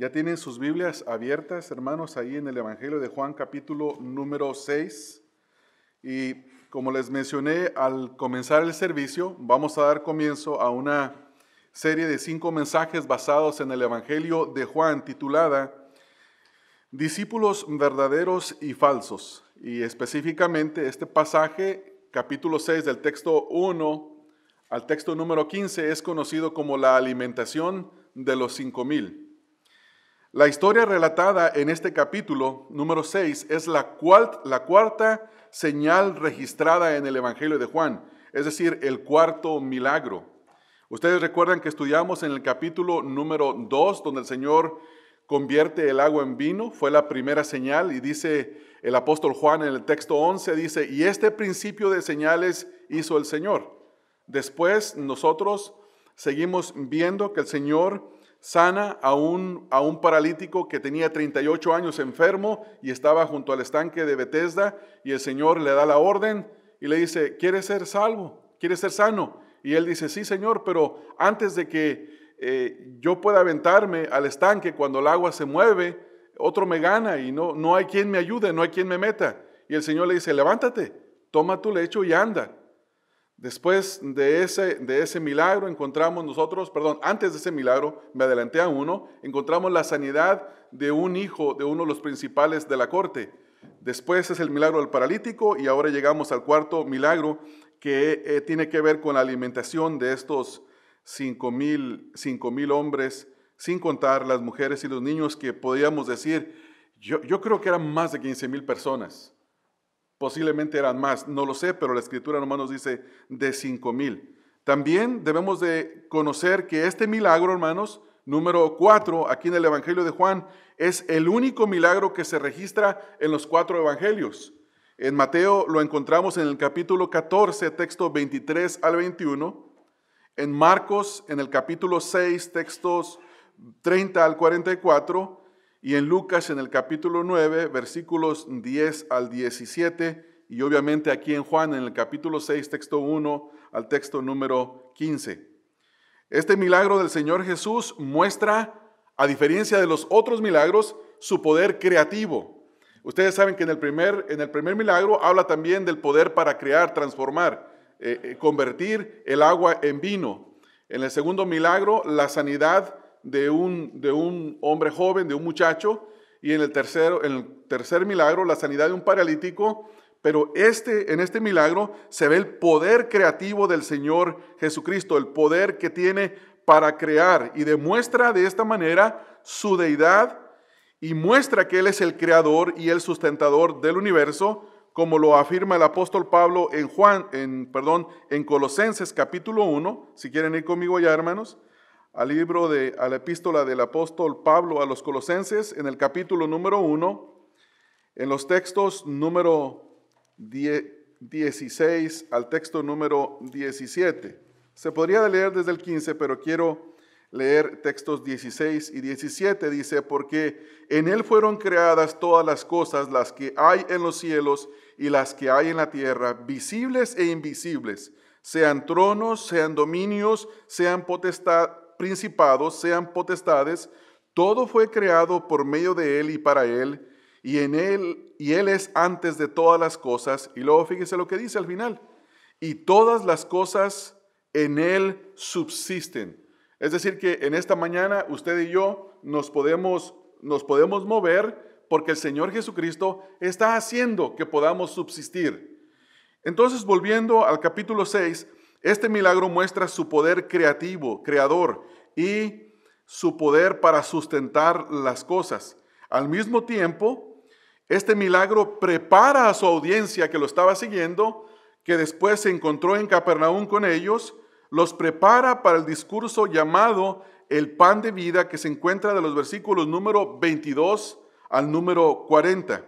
Ya tienen sus Biblias abiertas, hermanos, ahí en el Evangelio de Juan capítulo número 6. Y como les mencioné al comenzar el servicio, vamos a dar comienzo a una serie de cinco mensajes basados en el Evangelio de Juan titulada Discípulos verdaderos y falsos. Y específicamente este pasaje, capítulo 6 del texto 1 al texto número 15, es conocido como la alimentación de los cinco mil. La historia relatada en este capítulo número 6 es la, cual, la cuarta señal registrada en el Evangelio de Juan, es decir, el cuarto milagro. Ustedes recuerdan que estudiamos en el capítulo número 2, donde el Señor convierte el agua en vino, fue la primera señal y dice el apóstol Juan en el texto 11, dice, y este principio de señales hizo el Señor. Después nosotros seguimos viendo que el Señor sana a un, a un paralítico que tenía 38 años enfermo y estaba junto al estanque de Bethesda y el Señor le da la orden y le dice, ¿quieres ser salvo? ¿Quieres ser sano? Y él dice, sí, Señor, pero antes de que eh, yo pueda aventarme al estanque cuando el agua se mueve, otro me gana y no, no hay quien me ayude, no hay quien me meta. Y el Señor le dice, levántate, toma tu lecho y anda. Después de ese, de ese milagro encontramos nosotros, perdón, antes de ese milagro, me adelanté a uno, encontramos la sanidad de un hijo de uno de los principales de la corte. Después es el milagro del paralítico y ahora llegamos al cuarto milagro que eh, tiene que ver con la alimentación de estos cinco mil, hombres, sin contar las mujeres y los niños que podíamos decir, yo, yo creo que eran más de 15,000 mil personas. Posiblemente eran más, no lo sé, pero la escritura hermanos, nos dice de cinco mil. También debemos de conocer que este milagro, hermanos, número cuatro, aquí en el Evangelio de Juan, es el único milagro que se registra en los cuatro evangelios. En Mateo lo encontramos en el capítulo 14, texto 23 al 21. En Marcos, en el capítulo 6, textos 30 al 44 y en Lucas en el capítulo 9, versículos 10 al 17, y obviamente aquí en Juan en el capítulo 6, texto 1 al texto número 15. Este milagro del Señor Jesús muestra, a diferencia de los otros milagros, su poder creativo. Ustedes saben que en el primer, en el primer milagro habla también del poder para crear, transformar, eh, eh, convertir el agua en vino. En el segundo milagro, la sanidad de un, de un hombre joven, de un muchacho, y en el, tercero, el tercer milagro, la sanidad de un paralítico, pero este, en este milagro se ve el poder creativo del Señor Jesucristo, el poder que tiene para crear y demuestra de esta manera su deidad y muestra que Él es el creador y el sustentador del universo, como lo afirma el apóstol Pablo en Juan, en, perdón, en Colosenses capítulo 1, si quieren ir conmigo ya hermanos, al libro de, a la epístola del apóstol Pablo a los colosenses en el capítulo número 1, en los textos número 16 al texto número 17. Se podría leer desde el 15, pero quiero leer textos 16 y 17. Dice, porque en Él fueron creadas todas las cosas, las que hay en los cielos y las que hay en la tierra, visibles e invisibles, sean tronos, sean dominios, sean potestad principados, sean potestades, todo fue creado por medio de Él y para Él, y en Él, y Él es antes de todas las cosas. Y luego fíjese lo que dice al final. Y todas las cosas en Él subsisten. Es decir, que en esta mañana usted y yo nos podemos, nos podemos mover porque el Señor Jesucristo está haciendo que podamos subsistir. Entonces, volviendo al capítulo 6, este milagro muestra su poder creativo, creador y su poder para sustentar las cosas. Al mismo tiempo, este milagro prepara a su audiencia que lo estaba siguiendo, que después se encontró en Capernaum con ellos, los prepara para el discurso llamado el pan de vida que se encuentra de los versículos número 22 al número 40.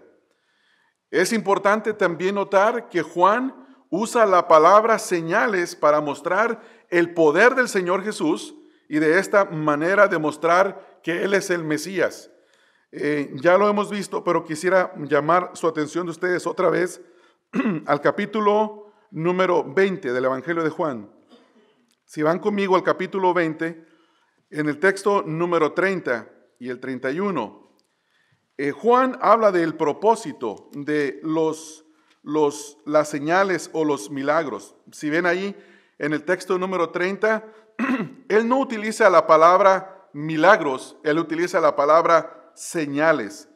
Es importante también notar que Juan usa la palabra señales para mostrar el poder del Señor Jesús y de esta manera demostrar que Él es el Mesías. Eh, ya lo hemos visto, pero quisiera llamar su atención de ustedes otra vez al capítulo número 20 del Evangelio de Juan. Si van conmigo al capítulo 20, en el texto número 30 y el 31, eh, Juan habla del propósito de los los, las señales o los milagros. Si ven ahí en el texto número 30, él no utiliza la palabra milagros, él utiliza la palabra señales.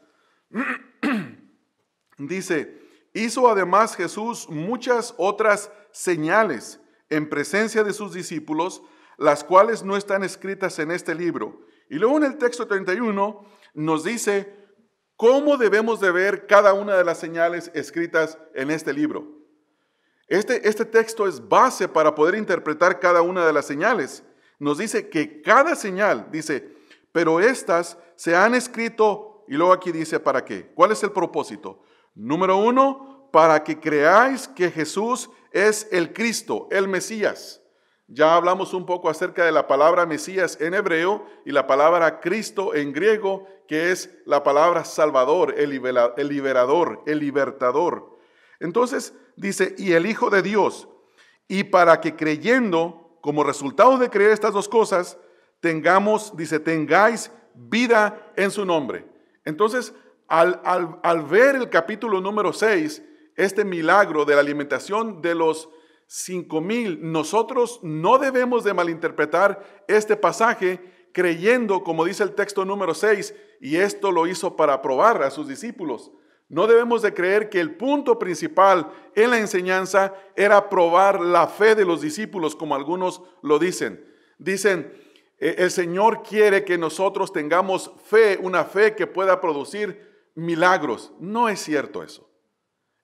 Dice, hizo además Jesús muchas otras señales en presencia de sus discípulos, las cuales no están escritas en este libro. Y luego en el texto 31 nos dice, ¿Cómo debemos de ver cada una de las señales escritas en este libro? Este, este texto es base para poder interpretar cada una de las señales. Nos dice que cada señal, dice, pero estas se han escrito, y luego aquí dice, ¿para qué? ¿Cuál es el propósito? Número uno, para que creáis que Jesús es el Cristo, el Mesías. Ya hablamos un poco acerca de la palabra Mesías en hebreo y la palabra Cristo en griego, que es la palabra Salvador, el liberador, el libertador. Entonces dice, y el Hijo de Dios, y para que creyendo, como resultado de creer estas dos cosas, tengamos, dice, tengáis vida en su nombre. Entonces, al, al ver el capítulo número 6, este milagro de la alimentación de los 5,000, mil. Nosotros no debemos de malinterpretar este pasaje creyendo, como dice el texto número 6, y esto lo hizo para probar a sus discípulos. No debemos de creer que el punto principal en la enseñanza era probar la fe de los discípulos, como algunos lo dicen. Dicen, e-, el Señor quiere que nosotros tengamos fe, una fe que pueda producir milagros. No es cierto eso.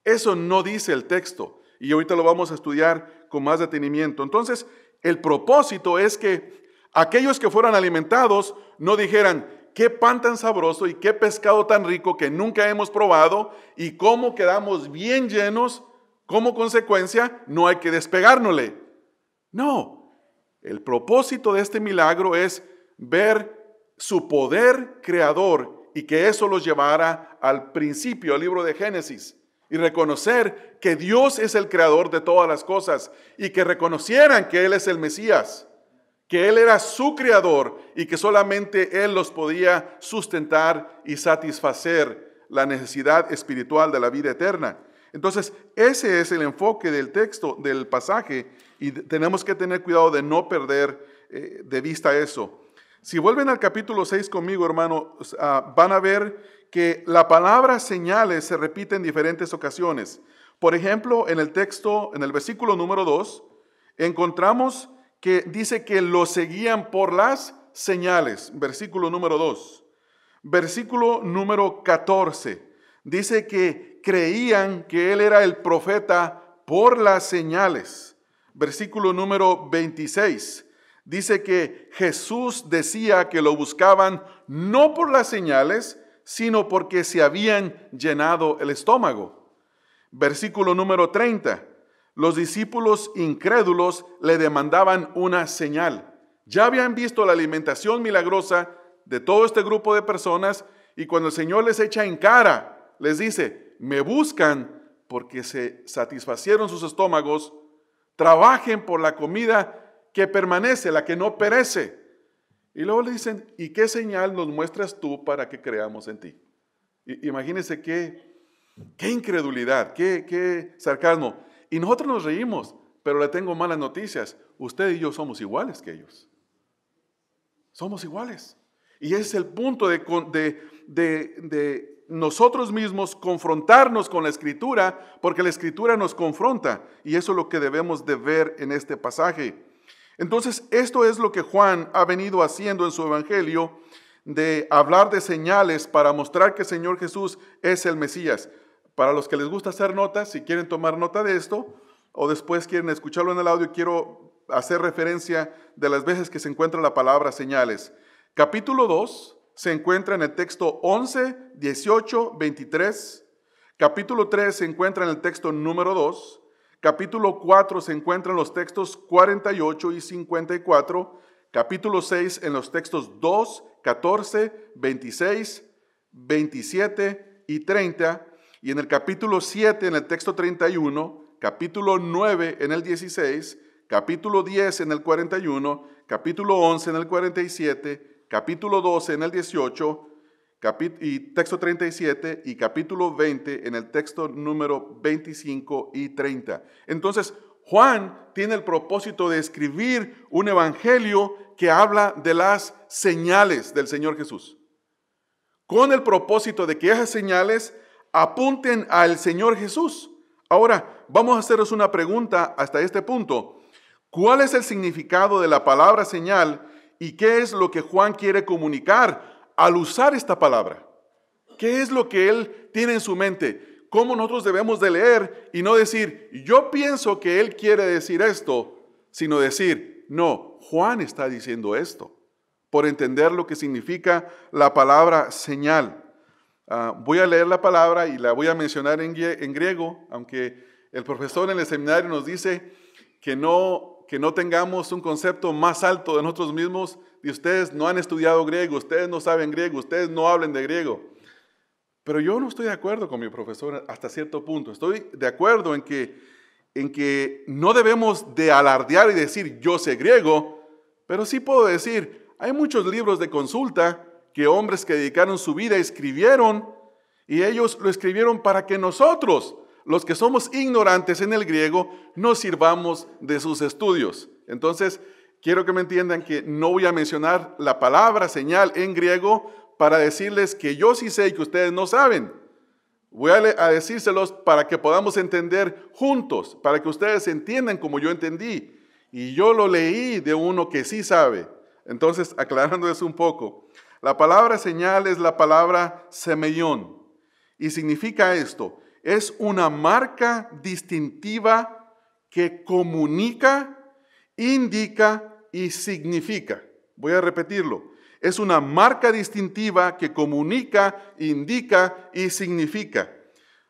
Eso no dice el texto. Y ahorita lo vamos a estudiar con más detenimiento. Entonces, el propósito es que aquellos que fueran alimentados no dijeran, qué pan tan sabroso y qué pescado tan rico que nunca hemos probado y cómo quedamos bien llenos, como consecuencia no hay que despegárnosle. No, el propósito de este milagro es ver su poder creador y que eso los llevara al principio, al libro de Génesis y reconocer que Dios es el creador de todas las cosas y que reconocieran que Él es el Mesías, que Él era su creador y que solamente Él los podía sustentar y satisfacer la necesidad espiritual de la vida eterna. Entonces, ese es el enfoque del texto, del pasaje, y tenemos que tener cuidado de no perder eh, de vista eso. Si vuelven al capítulo 6 conmigo, hermano, ah, van a ver que la palabra señales se repite en diferentes ocasiones. Por ejemplo, en el texto, en el versículo número 2, encontramos que dice que lo seguían por las señales. Versículo número 2. Versículo número 14. Dice que creían que él era el profeta por las señales. Versículo número 26. Dice que Jesús decía que lo buscaban no por las señales, sino porque se habían llenado el estómago. Versículo número 30. Los discípulos incrédulos le demandaban una señal. Ya habían visto la alimentación milagrosa de todo este grupo de personas y cuando el Señor les echa en cara, les dice, me buscan porque se satisfacieron sus estómagos, trabajen por la comida que permanece, la que no perece. Y luego le dicen, ¿y qué señal nos muestras tú para que creamos en ti? imagínense qué, qué incredulidad, qué, sarcasmo. Y nosotros nos reímos, pero le tengo malas noticias. Usted y yo somos iguales que ellos. Somos iguales. Y ese es el punto de, de, nosotros mismos confrontarnos con la escritura, porque la escritura nos confronta. Y eso es lo que debemos de ver en este pasaje. Entonces, esto es lo que Juan ha venido haciendo en su evangelio, de hablar de señales para mostrar que el Señor Jesús es el Mesías. Para los que les gusta hacer notas, si quieren tomar nota de esto, o después quieren escucharlo en el audio, quiero hacer referencia de las veces que se encuentra la palabra señales. Capítulo 2 se encuentra en el texto 11, 18, 23. Capítulo 3 se encuentra en el texto número 2 capítulo 4 se encuentra en los textos 48 y 54, capítulo 6 en los textos 2, 14, 26, 27 y 30, y en el capítulo 7 en el texto 31, capítulo 9 en el 16, capítulo 10 en el 41, capítulo 11 en el 47, capítulo 12 en el 18, y texto 37 y capítulo 20 en el texto número 25 y 30. Entonces, Juan tiene el propósito de escribir un evangelio que habla de las señales del Señor Jesús, con el propósito de que esas señales apunten al Señor Jesús. Ahora, vamos a haceros una pregunta hasta este punto. ¿Cuál es el significado de la palabra señal y qué es lo que Juan quiere comunicar al usar esta palabra? ¿Qué es lo que él tiene en su mente? ¿Cómo nosotros debemos de leer y no decir, yo pienso que él quiere decir esto, sino decir, no, Juan está diciendo esto, por entender lo que significa la palabra señal. Ah, voy a leer la palabra y la voy a mencionar en, en griego, aunque el profesor en el seminario nos dice que no, que no tengamos un concepto más alto de nosotros mismos y ustedes no han estudiado griego, ustedes no saben griego, ustedes no hablan de griego. Pero yo no estoy de acuerdo con mi profesor hasta cierto punto. Estoy de acuerdo en que, en que no debemos de alardear y decir yo sé griego, pero sí puedo decir, hay muchos libros de consulta que hombres que dedicaron su vida escribieron y ellos lo escribieron para que nosotros, los que somos ignorantes en el griego, nos sirvamos de sus estudios. Entonces, quiero que me entiendan que no voy a mencionar la palabra señal en griego para decirles que yo sí sé y que ustedes no saben. Voy a, decírselos para que podamos entender juntos, para que ustedes entiendan como yo entendí. Y yo lo leí de uno que sí sabe. Entonces, aclarando eso un poco, la palabra señal es la palabra semellón y significa esto, es una marca distintiva que comunica, indica y significa. Voy a repetirlo. Es una marca distintiva que comunica, indica y significa.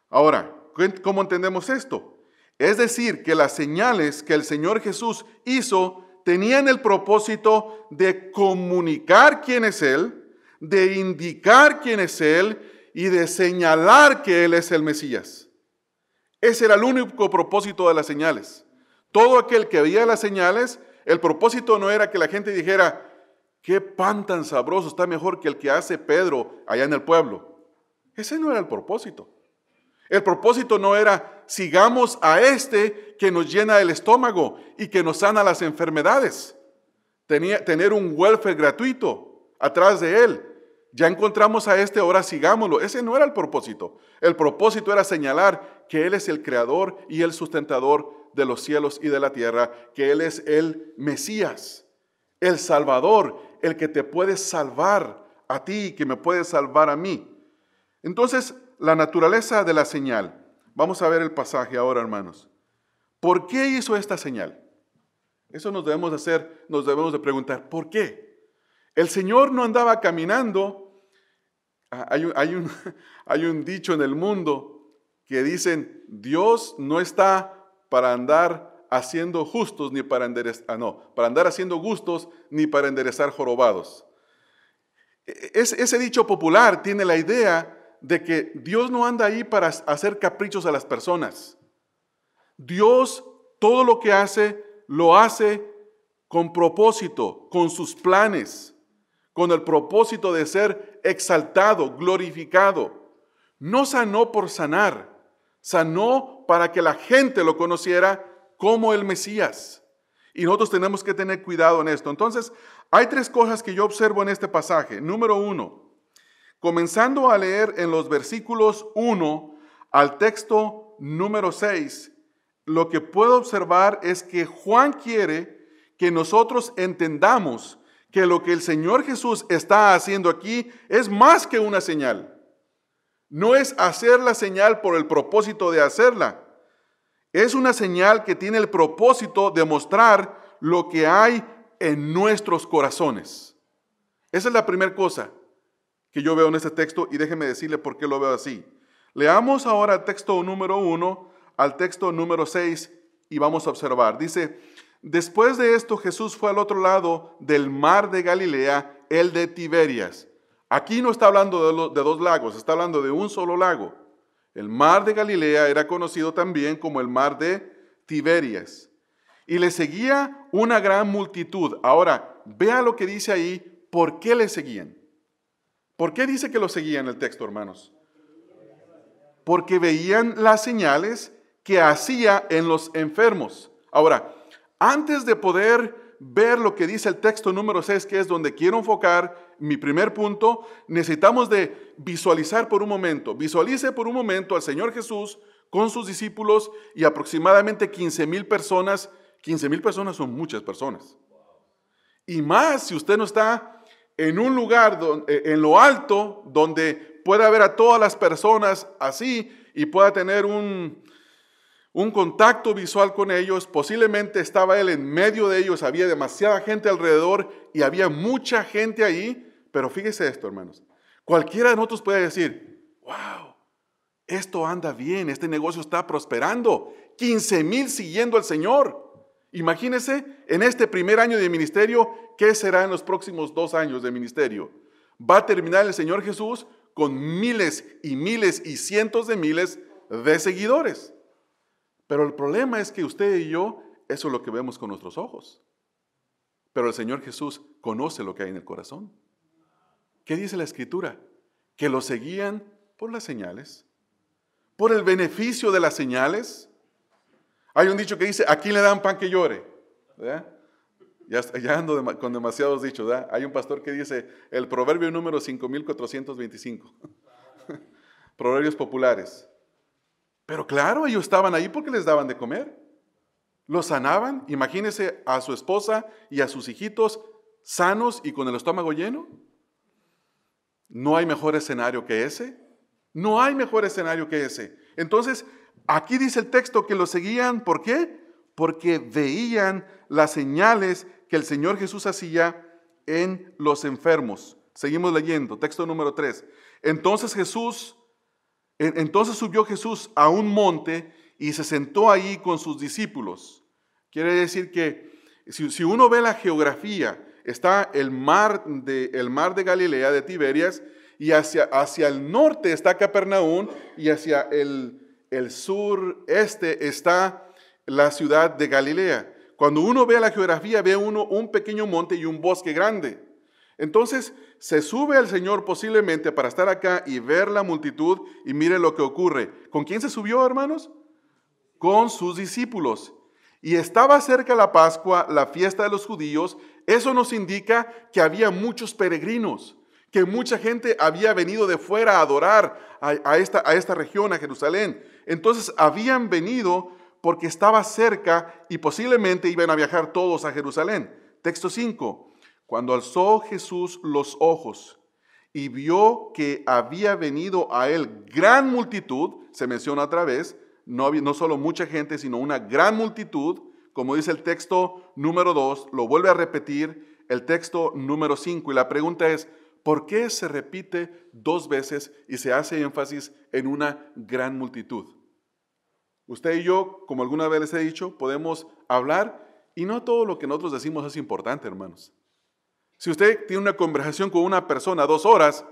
Ahora, ¿cómo entendemos esto? Es decir, que las señales que el Señor Jesús hizo tenían el propósito de comunicar quién es Él, de indicar quién es Él y de señalar que Él es el Mesías. Ese era el único propósito de las señales. Todo aquel que veía las señales el propósito no era que la gente dijera, qué pan tan sabroso está mejor que el que hace Pedro allá en el pueblo. Ese no era el propósito. El propósito no era sigamos a este que nos llena el estómago y que nos sana las enfermedades. Tenía, tener un welfare gratuito atrás de él ya encontramos a este, ahora sigámoslo. Ese no era el propósito. El propósito era señalar que Él es el creador y el sustentador de los cielos y de la tierra, que Él es el Mesías, el Salvador, el que te puede salvar a ti, y que me puede salvar a mí. Entonces, la naturaleza de la señal. Vamos a ver el pasaje ahora, hermanos. ¿Por qué hizo esta señal? Eso nos debemos hacer, nos debemos de preguntar, ¿por qué? El Señor no andaba caminando Ah, hay, un, hay un dicho en el mundo que dicen, Dios no está para andar haciendo justos ni para enderezar, ah, no, para andar haciendo gustos ni para enderezar jorobados. E, e, ese dicho popular tiene la idea de que Dios no anda ahí para hacer caprichos a las personas. Dios todo lo que hace, lo hace con propósito, con sus planes con el propósito de ser exaltado, glorificado. No sanó por sanar, sanó para que la gente lo conociera como el Mesías. Y nosotros tenemos que tener cuidado en esto. Entonces, hay tres cosas que yo observo en este pasaje. Número uno, comenzando a leer en los versículos 1 al texto número 6, lo que puedo observar es que Juan quiere que nosotros entendamos que lo que el Señor Jesús está haciendo aquí es más que una señal. No es hacer la señal por el propósito de hacerla. Es una señal que tiene el propósito de mostrar lo que hay en nuestros corazones. Esa es la primera cosa que yo veo en este texto y déjeme decirle por qué lo veo así. Leamos ahora el texto número uno, al texto número 6 y vamos a observar. Dice, Después de esto Jesús fue al otro lado del mar de Galilea, el de Tiberias. Aquí no está hablando de, dos lagos, está hablando de un solo lago. El mar de Galilea era conocido también como el mar de Tiberias. Y le seguía una gran multitud. Ahora, vea lo que dice ahí, ¿por qué le seguían? ¿Por qué dice que lo seguían el texto, hermanos? Porque veían las señales que hacía en los enfermos. Ahora, antes de poder ver lo que dice el texto número 6, que es donde quiero enfocar mi primer punto, necesitamos de visualizar por un momento. Visualice por un momento al Señor Jesús con sus discípulos y aproximadamente 15 mil personas. 15 mil personas son muchas personas. Y más si usted no está en un lugar eh, en lo alto donde pueda ver a todas las personas así y pueda tener un, un contacto visual con ellos, posiblemente estaba él en medio de ellos, había demasiada gente alrededor y había mucha gente ahí, pero fíjese esto, hermanos, cualquiera de nosotros puede decir, wow, esto anda bien, este negocio está prosperando, 15 mil siguiendo al Señor. Imagínese en este primer año de ministerio, ¿qué será en los próximos dos años de ministerio? Va a terminar el Señor Jesús con miles y miles y cientos de miles de seguidores. Pero el problema es que usted y yo, eso es lo que vemos con nuestros ojos. Pero el Señor Jesús conoce lo que hay en el corazón. ¿Qué dice la Escritura? Que lo seguían por las señales, por el beneficio de las señales. Hay un dicho que dice, aquí le dan pan que llore. Ya, ando con demasiados dichos. Hay un pastor que dice, el proverbio número 5425. Proverbios populares. Pero claro, ellos estaban ahí porque les daban de comer. Los sanaban, Imagínese a su esposa y a sus hijitos sanos y con el estómago lleno. No hay mejor escenario que ese. No hay mejor escenario que ese. Entonces, aquí dice el texto que lo seguían, ¿por qué? Porque veían las señales que el Señor Jesús hacía en los enfermos. Seguimos leyendo, texto número 3. Entonces Jesús entonces subió Jesús a un monte y se sentó ahí con sus discípulos. Quiere decir que si, uno ve la geografía, está el mar, de, el mar de Galilea, de Tiberias, y hacia, el norte está Capernaum, y hacia el sureste está la ciudad de Galilea. Cuando uno ve la geografía, ve uno un pequeño monte y un bosque grande. Entonces se sube el Señor posiblemente para estar acá y ver la multitud y mire lo que ocurre. ¿Con quién se subió, hermanos? Con sus discípulos. Y estaba cerca la Pascua, la fiesta de los judíos. Eso nos indica que había muchos peregrinos, que mucha gente había venido de fuera a adorar a, esta, a esta región, a Jerusalén. Entonces habían venido porque estaba cerca y posiblemente iban a viajar todos a Jerusalén. Texto 5. Cuando alzó Jesús los ojos y vio que había venido a él gran multitud, se menciona otra vez, no, no solo mucha gente, sino una gran multitud, como dice el texto número 2, lo vuelve a repetir el texto número 5. Y la pregunta es, ¿por qué se repite dos veces y se hace énfasis en una gran multitud? Usted y yo, como alguna vez les he dicho, podemos hablar y no todo lo que nosotros decimos es importante, hermanos. Si usted tiene una conversación con una persona dos horas,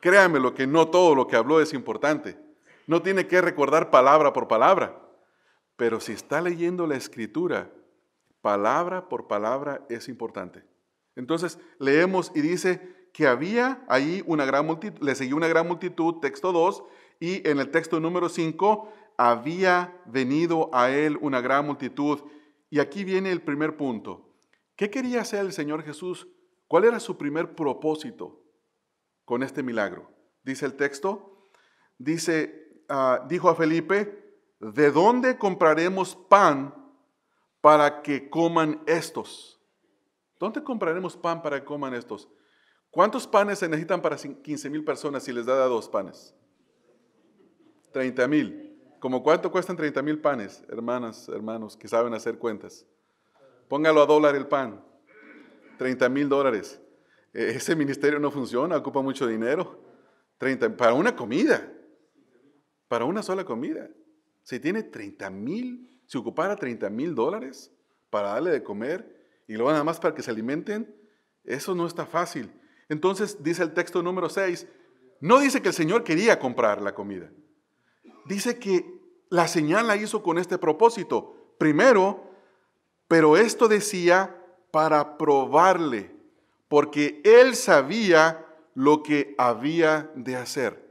créame lo que no todo lo que habló es importante. No tiene que recordar palabra por palabra. Pero si está leyendo la escritura, palabra por palabra es importante. Entonces leemos y dice que había ahí una gran multitud, le siguió una gran multitud, texto 2, y en el texto número 5 había venido a él una gran multitud. Y aquí viene el primer punto. ¿Qué quería hacer el Señor Jesús ¿Cuál era su primer propósito con este milagro? Dice el texto, dice, ah, dijo a Felipe, ¿de dónde compraremos pan para que coman estos? ¿Dónde compraremos pan para que coman estos? ¿Cuántos panes se necesitan para 15 mil personas si les da dos panes? 30 mil. ¿Cómo cuánto cuestan 30 mil panes, hermanas, hermanos, que saben hacer cuentas? Póngalo a dólar el pan. 30 mil dólares. E, ese ministerio no funciona, ocupa mucho dinero. 30, para una comida, para una sola comida. Si tiene 30 mil, si ocupara 30 mil dólares para darle de comer y luego nada más para que se alimenten, eso no está fácil. Entonces dice el texto número 6, no dice que el Señor quería comprar la comida. Dice que la señal la hizo con este propósito. Primero, pero esto decía para probarle, porque él sabía lo que había de hacer.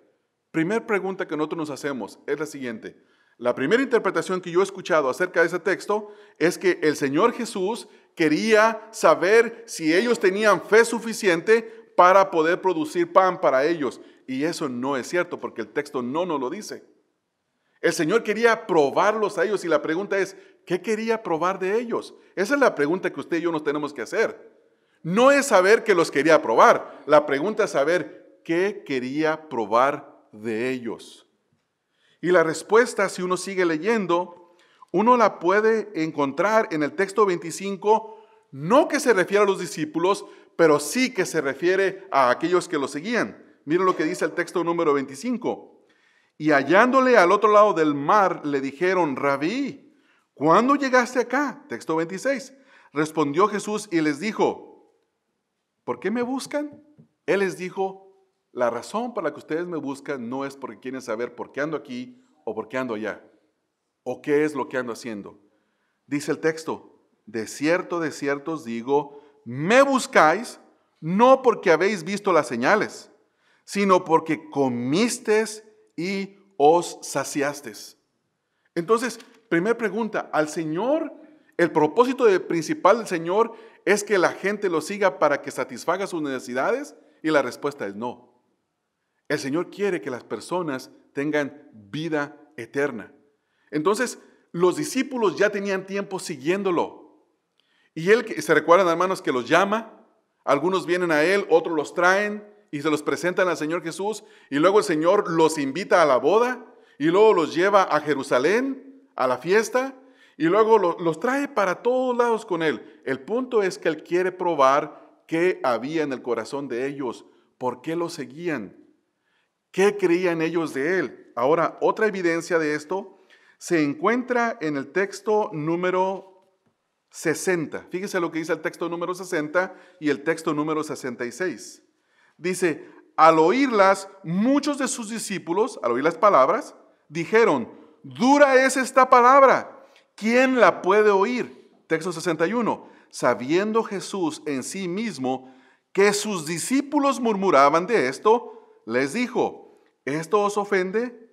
Primera pregunta que nosotros nos hacemos es la siguiente. La primera interpretación que yo he escuchado acerca de ese texto es que el Señor Jesús quería saber si ellos tenían fe suficiente para poder producir pan para ellos. Y eso no es cierto porque el texto no nos lo dice. El Señor quería probarlos a ellos y la pregunta es, ¿Qué quería probar de ellos? Esa es la pregunta que usted y yo nos tenemos que hacer. No es saber que los quería probar. La pregunta es saber qué quería probar de ellos. Y la respuesta, si uno sigue leyendo, uno la puede encontrar en el texto 25, no que se refiere a los discípulos, pero sí que se refiere a aquellos que lo seguían. Miren lo que dice el texto número 25. Y hallándole al otro lado del mar, le dijeron, rabí, ¿Cuándo llegaste acá? Texto 26. Respondió Jesús y les dijo, ¿por qué me buscan? Él les dijo, la razón para la que ustedes me buscan no es porque quieren saber por qué ando aquí o por qué ando allá, o qué es lo que ando haciendo. Dice el texto, de cierto, de cierto os digo, me buscáis no porque habéis visto las señales, sino porque comisteis y os saciasteis. Entonces, Primera pregunta, al Señor, el propósito principal del Señor es que la gente lo siga para que satisfaga sus necesidades y la respuesta es no. El Señor quiere que las personas tengan vida eterna. Entonces, los discípulos ya tenían tiempo siguiéndolo. Y él, se recuerdan hermanos, que los llama, algunos vienen a él, otros los traen y se los presentan al Señor Jesús. Y luego el Señor los invita a la boda y luego los lleva a Jerusalén a la fiesta y luego los trae para todos lados con él. El punto es que él quiere probar qué había en el corazón de ellos, por qué lo seguían, qué creían ellos de él. Ahora, otra evidencia de esto se encuentra en el texto número 60. Fíjese lo que dice el texto número 60 y el texto número 66. Dice, al oírlas, muchos de sus discípulos, al oír las palabras, dijeron, Dura es esta palabra. ¿Quién la puede oír? Texto 61. Sabiendo Jesús en sí mismo que sus discípulos murmuraban de esto, les dijo, ¿esto os ofende?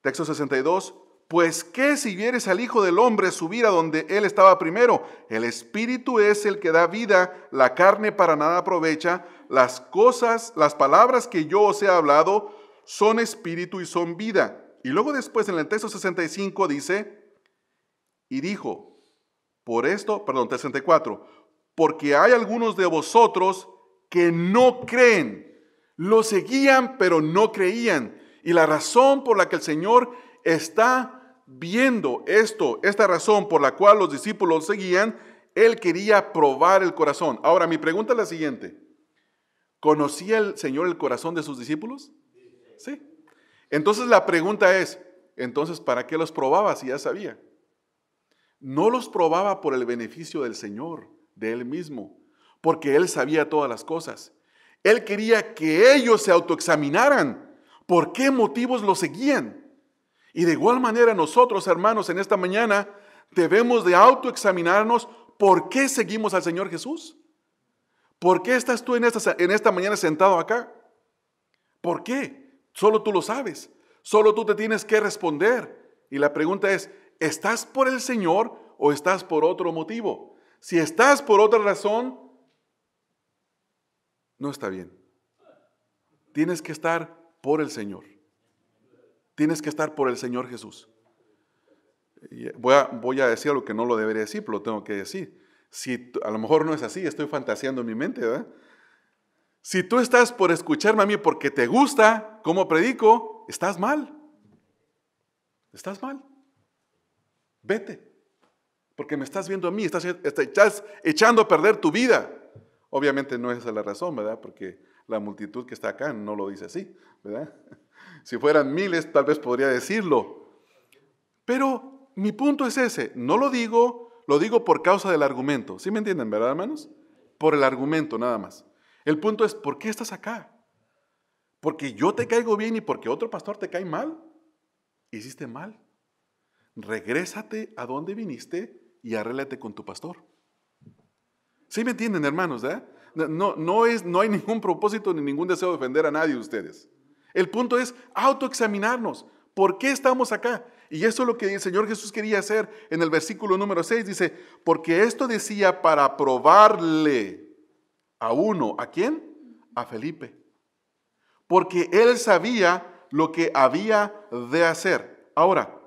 Texto 62. Pues qué si vieres al Hijo del Hombre subir a donde él estaba primero. El Espíritu es el que da vida, la carne para nada aprovecha. Las cosas, las palabras que yo os he hablado son espíritu y son vida. Y luego después en el texto 65 dice, y dijo, por esto, perdón, 64, porque hay algunos de vosotros que no creen. Lo seguían, pero no creían. Y la razón por la que el Señor está viendo esto, esta razón por la cual los discípulos seguían, Él quería probar el corazón. Ahora, mi pregunta es la siguiente. ¿Conocía el Señor el corazón de sus discípulos? Sí. Entonces la pregunta es, entonces, ¿para qué los probaba si ya sabía? No los probaba por el beneficio del Señor, de Él mismo, porque Él sabía todas las cosas. Él quería que ellos se autoexaminaran. ¿Por qué motivos lo seguían? Y de igual manera nosotros, hermanos, en esta mañana debemos de autoexaminarnos por qué seguimos al Señor Jesús. ¿Por qué estás tú en esta, en esta mañana sentado acá? ¿Por qué? Solo tú lo sabes. Solo tú te tienes que responder. Y la pregunta es, ¿estás por el Señor o estás por otro motivo? Si estás por otra razón, no está bien. Tienes que estar por el Señor. Tienes que estar por el Señor Jesús. Eh, voy a, decir lo que no lo debería decir, pero lo tengo que decir. Si a lo mejor no es así, estoy fantaseando en mi mente, Si tú estás por escucharme a mí porque te gusta, como predico, estás mal. Estás mal. Vete. Porque me estás viendo a mí, estás, este, echando a perder tu vida. Obviamente no es esa la razón, ¿verdad? Porque la multitud que está acá no lo dice así, ¿verdad? Si fueran miles, tal vez podría decirlo. Pero mi punto es ese, no lo digo, lo digo por causa del argumento. ¿Sí me entienden, verdad, hermanos? Por el argumento nada más. El punto es, ¿por qué estás acá? porque yo te caigo bien y porque otro pastor te cae mal, hiciste mal. Regrésate a donde viniste y arrélate con tu pastor. ¿Sí me entienden, hermanos? Eh? No, no, es, no hay ningún propósito ni ningún deseo de ofender a nadie de ustedes. El punto es autoexaminarnos. ¿Por qué estamos acá? Y eso es lo que el Señor Jesús quería hacer en el versículo número 6. Dice, porque esto decía para probarle a uno. ¿A quién? A Felipe porque él sabía lo que había de hacer. Ahora,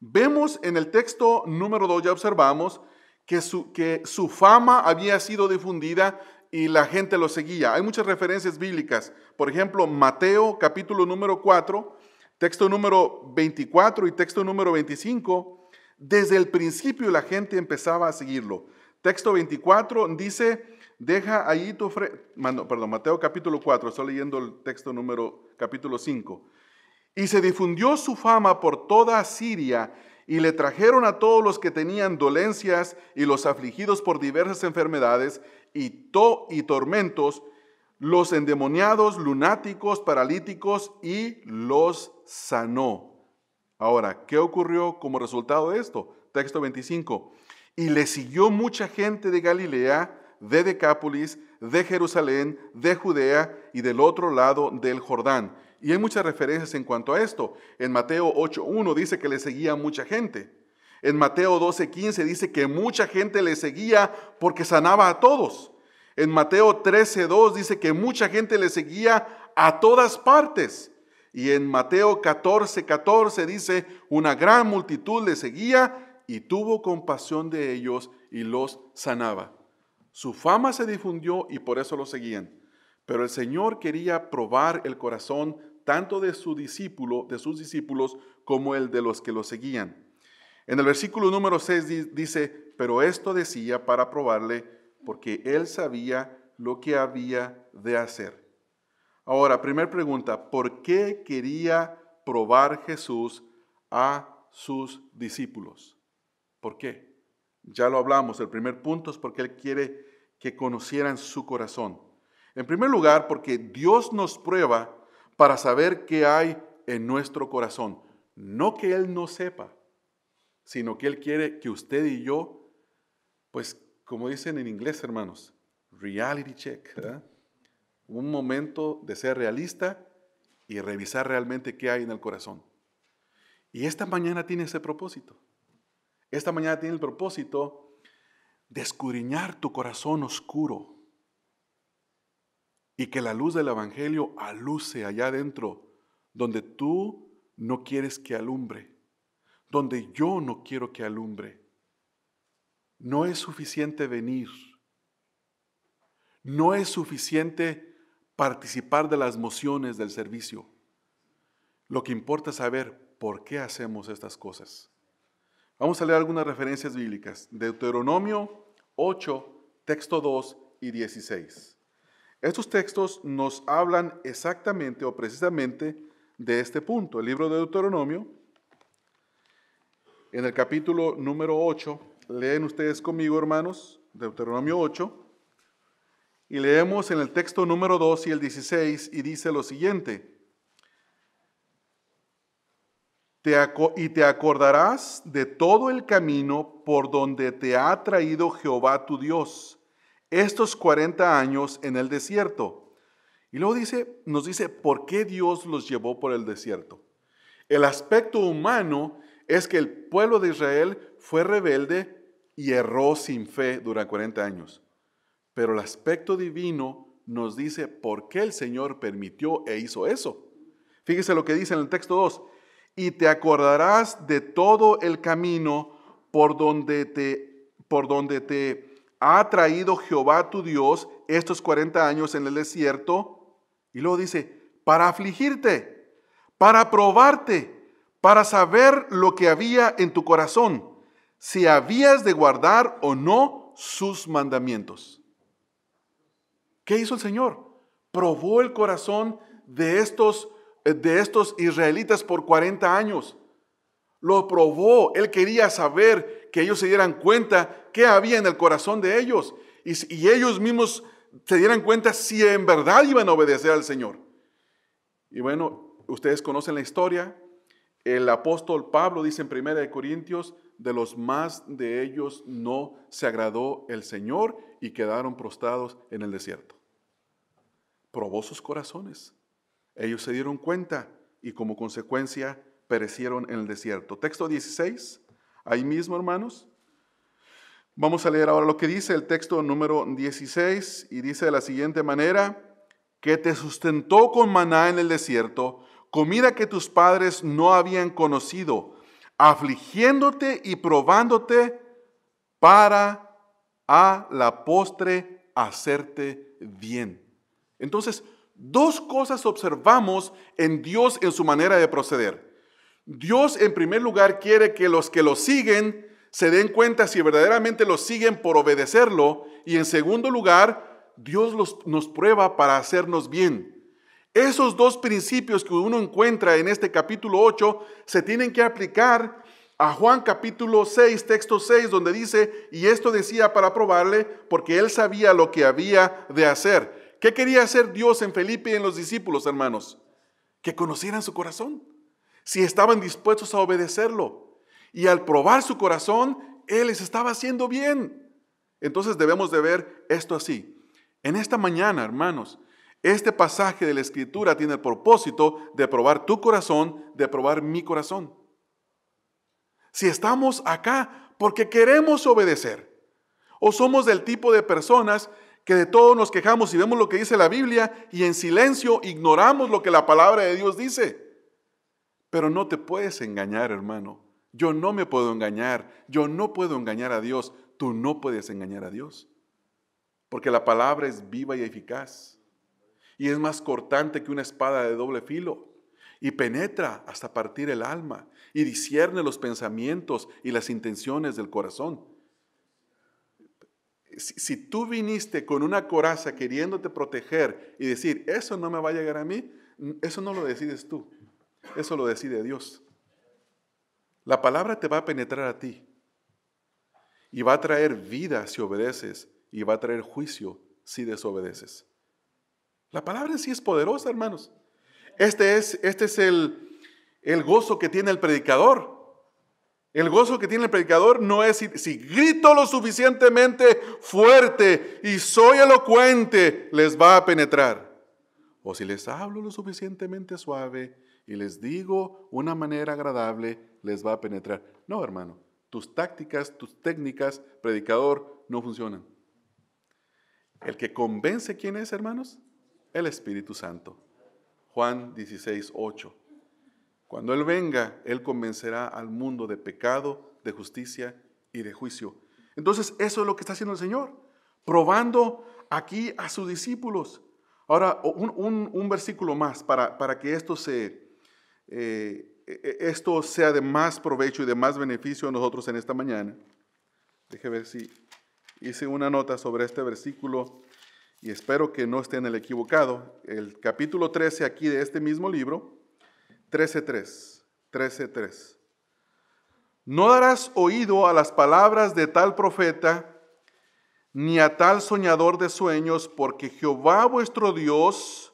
vemos en el texto número 2, ya observamos, que su, que su fama había sido difundida y la gente lo seguía. Hay muchas referencias bíblicas. Por ejemplo, Mateo capítulo número 4, texto número 24 y texto número 25. Desde el principio la gente empezaba a seguirlo. Texto 24 dice, Deja ahí tu ofrenda, perdón, Mateo capítulo 4, estoy leyendo el texto número capítulo 5. Y se difundió su fama por toda Siria y le trajeron a todos los que tenían dolencias y los afligidos por diversas enfermedades y, to y tormentos, los endemoniados, lunáticos, paralíticos y los sanó. Ahora, ¿qué ocurrió como resultado de esto? Texto 25. Y le siguió mucha gente de Galilea, de Decápolis, de Jerusalén, de Judea y del otro lado del Jordán. Y hay muchas referencias en cuanto a esto. En Mateo 8.1 dice que le seguía mucha gente. En Mateo 12.15 dice que mucha gente le seguía porque sanaba a todos. En Mateo 13.2 dice que mucha gente le seguía a todas partes. Y en Mateo 14.14 dice, una gran multitud le seguía y tuvo compasión de ellos y los sanaba. Su fama se difundió y por eso lo seguían. Pero el Señor quería probar el corazón tanto de su discípulo, de sus discípulos, como el de los que lo seguían. En el versículo número 6 dice, pero esto decía para probarle, porque él sabía lo que había de hacer. Ahora, primera pregunta, ¿por qué quería probar Jesús a sus discípulos? ¿Por qué? Ya lo hablamos, el primer punto es porque Él quiere que conocieran su corazón. En primer lugar, porque Dios nos prueba para saber qué hay en nuestro corazón. No que Él no sepa, sino que Él quiere que usted y yo, pues como dicen en inglés, hermanos, reality check, un momento de ser realista y revisar realmente qué hay en el corazón. Y esta mañana tiene ese propósito. Esta mañana tiene el propósito de escudriñar tu corazón oscuro y que la luz del Evangelio aluce allá adentro, donde tú no quieres que alumbre, donde yo no quiero que alumbre. No es suficiente venir, no es suficiente participar de las mociones del servicio. Lo que importa es saber por qué hacemos estas cosas. Vamos a leer algunas referencias bíblicas. Deuteronomio 8, texto 2 y 16. Estos textos nos hablan exactamente o precisamente de este punto. El libro de Deuteronomio, en el capítulo número 8, leen ustedes conmigo, hermanos, Deuteronomio 8, y leemos en el texto número 2 y el 16, y dice lo siguiente. y te acordarás de todo el camino por donde te ha traído Jehová tu Dios estos 40 años en el desierto. Y luego dice, nos dice por qué Dios los llevó por el desierto. El aspecto humano es que el pueblo de Israel fue rebelde y erró sin fe durante 40 años. Pero el aspecto divino nos dice por qué el Señor permitió e hizo eso. Fíjese lo que dice en el texto 2 y te acordarás de todo el camino por donde te, por donde te ha traído Jehová tu Dios estos 40 años en el desierto. Y luego dice, para afligirte, para probarte, para saber lo que había en tu corazón, si habías de guardar o no sus mandamientos. ¿Qué hizo el Señor? Probó el corazón de estos eh, de estos israelitas por 40 años. Lo probó, él quería saber que ellos se dieran cuenta qué había en el corazón de ellos y, y ellos mismos se dieran cuenta si en verdad iban a obedecer al Señor. Y bueno, ustedes conocen la historia. El apóstol Pablo dice en 1 Corintios, de los más de ellos no se agradó el Señor y quedaron prostrados en el desierto. Probó sus corazones. Ellos se dieron cuenta y como consecuencia perecieron en el desierto. Texto 16, ahí mismo hermanos. Vamos a leer ahora lo que dice el texto número 16 y dice de la siguiente manera, que te sustentó con maná en el desierto, comida que tus padres no habían conocido, afligiéndote y probándote para a la postre hacerte bien. Entonces, dos cosas observamos en Dios en su manera de proceder. Dios en primer lugar quiere que los que lo siguen se den cuenta si verdaderamente lo siguen por obedecerlo y en segundo lugar, Dios nos prueba para hacernos bien. Esos dos principios que uno encuentra en este capítulo 8 se tienen que aplicar a Juan capítulo 6, texto 6, donde dice, y esto decía para probarle, porque él sabía lo que había de hacer. ¿Qué quería hacer Dios en Felipe y en los discípulos, hermanos? Que conocieran su corazón, si estaban dispuestos a obedecerlo. Y al probar su corazón, Él les estaba haciendo bien. Entonces debemos de ver esto así. En esta mañana, hermanos, este pasaje de la Escritura tiene el propósito de probar tu corazón, de probar mi corazón. Si estamos acá porque queremos obedecer, o somos del tipo de personas que de todo nos quejamos y vemos lo que dice la Biblia y en silencio ignoramos lo que la palabra de Dios dice. Pero no te puedes engañar, hermano. Yo no me puedo engañar. Yo no puedo engañar a Dios. Tú no puedes engañar a Dios. Porque la palabra es viva y eficaz. Y es más cortante que una espada de doble filo. Y penetra hasta partir el alma. Y discierne los pensamientos y las intenciones del corazón si, tú viniste con una coraza queriéndote proteger y decir, eso no me va a llegar a mí, eso no lo decides tú, eso lo decide Dios. La palabra te va a penetrar a ti y va a traer vida si obedeces y va a traer juicio si desobedeces. La palabra en sí es poderosa, hermanos. Este es, este es el gozo que tiene el predicador el gozo que tiene el predicador no es si, grito lo suficientemente fuerte y soy elocuente, les va a penetrar. O si les hablo lo suficientemente suave y les digo una manera agradable, les va a penetrar. No, hermano, tus tácticas, tus técnicas, predicador, no funcionan. El que convence, ¿quién es, hermanos? El Espíritu Santo. Juan 16, 8. Cuando Él venga, Él convencerá al mundo de pecado, de justicia y de juicio. Entonces, eso es lo que está haciendo el Señor, probando aquí a sus discípulos. Ahora, un, versículo más para, para que esto, se, eh, esto sea de más provecho y de más beneficio a nosotros en esta mañana. Deje ver si hice una nota sobre este versículo y espero que no esté en el equivocado. El capítulo 13 aquí de este mismo libro, 13.3, 13.3. No darás oído a las palabras de tal profeta, ni a tal soñador de sueños, porque Jehová vuestro Dios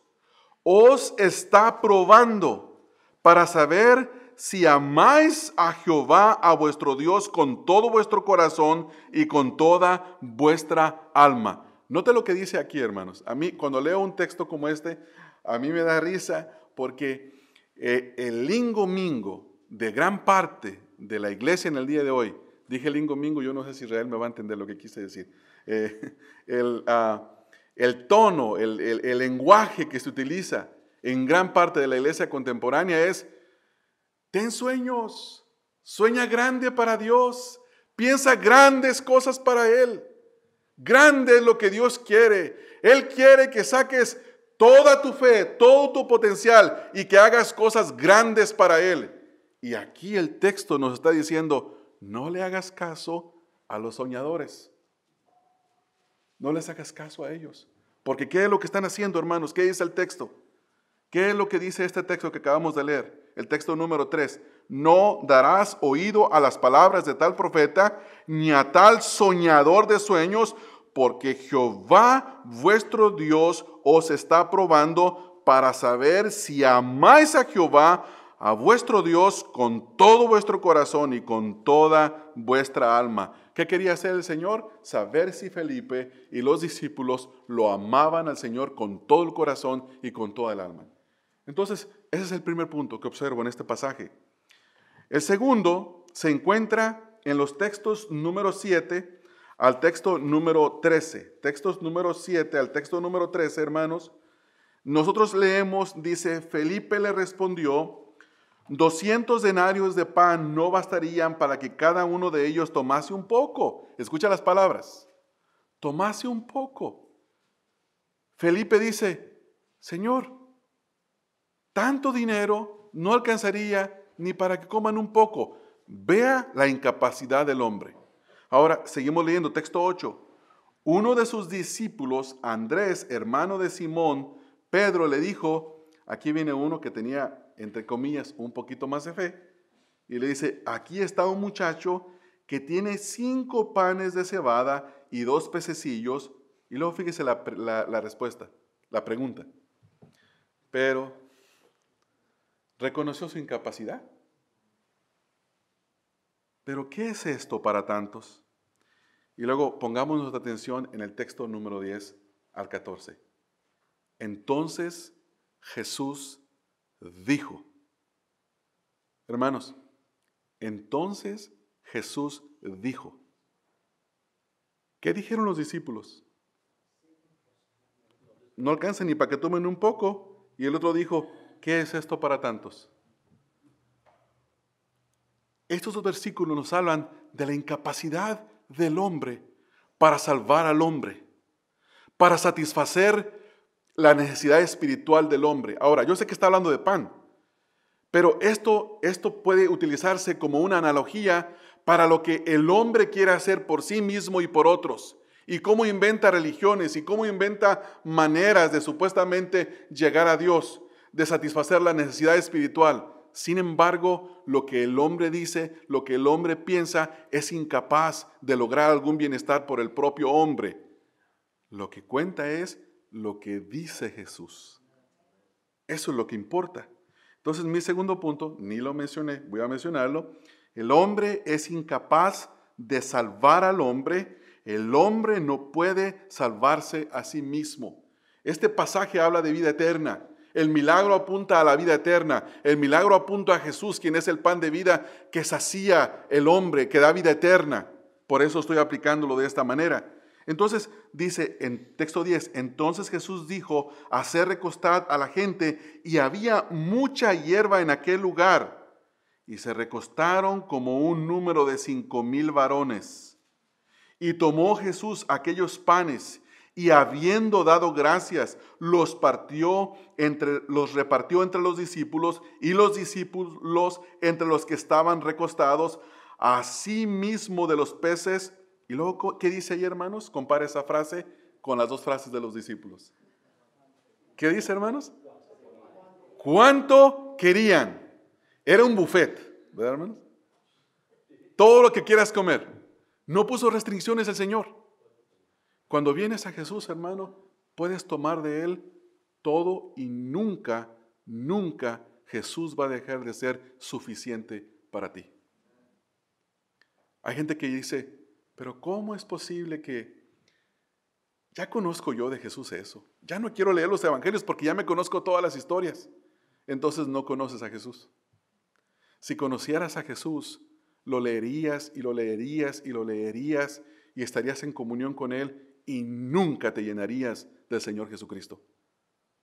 os está probando para saber si amáis a Jehová, a vuestro Dios, con todo vuestro corazón y con toda vuestra alma. Note lo que dice aquí, hermanos. A mí, cuando leo un texto como este, a mí me da risa porque el eh, el lingomingo de gran parte de la iglesia en el día de hoy, dije lingomingo, yo no sé si Israel me va a entender lo que quise decir, eh, ah, el, tono, el, el lenguaje que se utiliza en gran parte de la iglesia contemporánea es, ten sueños, sueña grande para Dios, piensa grandes cosas para Él. Grande es lo que Dios quiere. Él quiere que saques toda tu fe, todo tu potencial y que hagas cosas grandes para Él. Y aquí el texto nos está diciendo, no le hagas caso a los soñadores. No les hagas caso a ellos. Porque ¿qué es lo que están haciendo, hermanos? ¿Qué dice el texto? ¿Qué es lo que dice este texto que acabamos de leer? El texto número 3. No darás oído a las palabras de tal profeta, ni a tal soñador de sueños, porque Jehová vuestro Dios os está probando para saber si amáis a Jehová, a vuestro Dios, con todo vuestro corazón y con toda vuestra alma. ¿Qué quería hacer el Señor? Saber si Felipe y los discípulos lo amaban al Señor con todo el corazón y con toda el alma. Entonces, ese es el primer punto que observo en este pasaje. El segundo se encuentra en los textos número 7 al texto número 13. Textos número 7 al texto número 13, hermanos. Nosotros leemos, dice, Felipe le respondió, 200 denarios de pan no bastarían para que cada uno de ellos tomase un poco. Escucha las palabras. Tomase un poco. Felipe dice, Señor, tanto dinero no alcanzaría ni para que coman un poco. Vea la incapacidad del hombre. Ahora, seguimos leyendo, texto 8. Uno de sus discípulos, Andrés, hermano de Simón, Pedro le dijo, aquí viene uno que tenía, entre comillas, un poquito más de fe, y le dice, aquí está un muchacho que tiene cinco panes de cebada y dos pececillos, y luego fíjese la, la respuesta, la pregunta. Pero, ¿reconoció su incapacidad? Pero ¿qué es esto para tantos? Y luego pongamos nuestra atención en el texto número 10 al 14. Entonces Jesús dijo, hermanos, entonces Jesús dijo, ¿qué dijeron los discípulos? No alcanza ni para que tomen un poco. Y el otro dijo, ¿qué es esto para tantos? Estos dos versículos nos hablan de la incapacidad del hombre para salvar al hombre, para satisfacer la necesidad espiritual del hombre. Ahora, yo sé que está hablando de pan, pero esto, esto puede utilizarse como una analogía para lo que el hombre quiere hacer por sí mismo y por otros, y cómo inventa religiones y cómo inventa maneras de supuestamente llegar a Dios, de satisfacer la necesidad espiritual. Sin embargo, lo que el hombre dice, lo que el hombre piensa, es incapaz de lograr algún bienestar por el propio hombre. Lo que cuenta es lo que dice Jesús. Eso es lo que importa. Entonces, mi segundo punto, ni lo mencioné, voy a mencionarlo. El hombre es incapaz de salvar al hombre. El hombre no puede salvarse a sí mismo. Este pasaje habla de vida eterna. El milagro apunta a la vida eterna. El milagro apunta a Jesús, quien es el pan de vida que sacía el hombre, que da vida eterna. Por eso estoy aplicándolo de esta manera. Entonces dice en texto 10, entonces Jesús dijo, hacer recostar a la gente y había mucha hierba en aquel lugar. Y se recostaron como un número de cinco mil varones. Y tomó Jesús aquellos panes y habiendo dado gracias, los partió entre los repartió entre los discípulos y los discípulos entre los que estaban recostados, así mismo de los peces. Y luego, ¿qué dice ahí, hermanos? Compare esa frase con las dos frases de los discípulos. ¿Qué dice, hermanos? ¿Cuánto querían? Era un buffet, hermanos? Todo lo que quieras comer. No puso restricciones el Señor. Cuando vienes a Jesús, hermano, puedes tomar de Él todo y nunca, nunca Jesús va a dejar de ser suficiente para ti. Hay gente que dice, pero ¿cómo es posible que ya conozco yo de Jesús eso? Ya no quiero leer los evangelios porque ya me conozco todas las historias. Entonces no conoces a Jesús. Si conocieras a Jesús, lo leerías y lo leerías y lo leerías y estarías en comunión con Él y nunca te llenarías del Señor Jesucristo.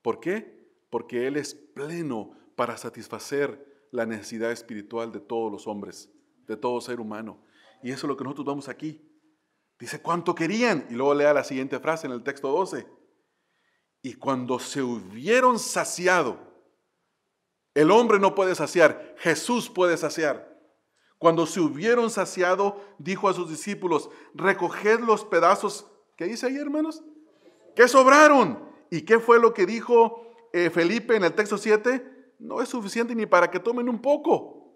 ¿Por qué? Porque Él es pleno para satisfacer la necesidad espiritual de todos los hombres, de todo ser humano. Y eso es lo que nosotros vamos aquí. Dice, ¿cuánto querían? Y luego lea la siguiente frase en el texto 12. Y cuando se hubieron saciado, el hombre no puede saciar, Jesús puede saciar. Cuando se hubieron saciado, dijo a sus discípulos, recoged los pedazos ¿Qué dice ahí, hermanos? ¿Qué sobraron. ¿Y qué fue lo que dijo eh, Felipe en el texto 7? No es suficiente ni para que tomen un poco.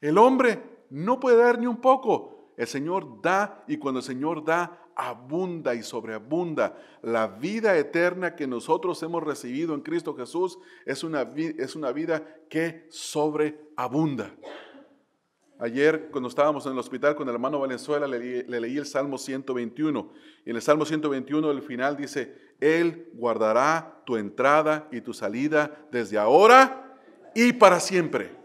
El hombre no puede dar ni un poco. El Señor da y cuando el Señor da, abunda y sobreabunda. La vida eterna que nosotros hemos recibido en Cristo Jesús es una, es una vida que sobreabunda. Ayer, cuando estábamos en el hospital con el hermano Valenzuela, le, leí el Salmo 121. Y en el Salmo 121, al final dice, Él guardará tu entrada y tu salida desde ahora y para siempre.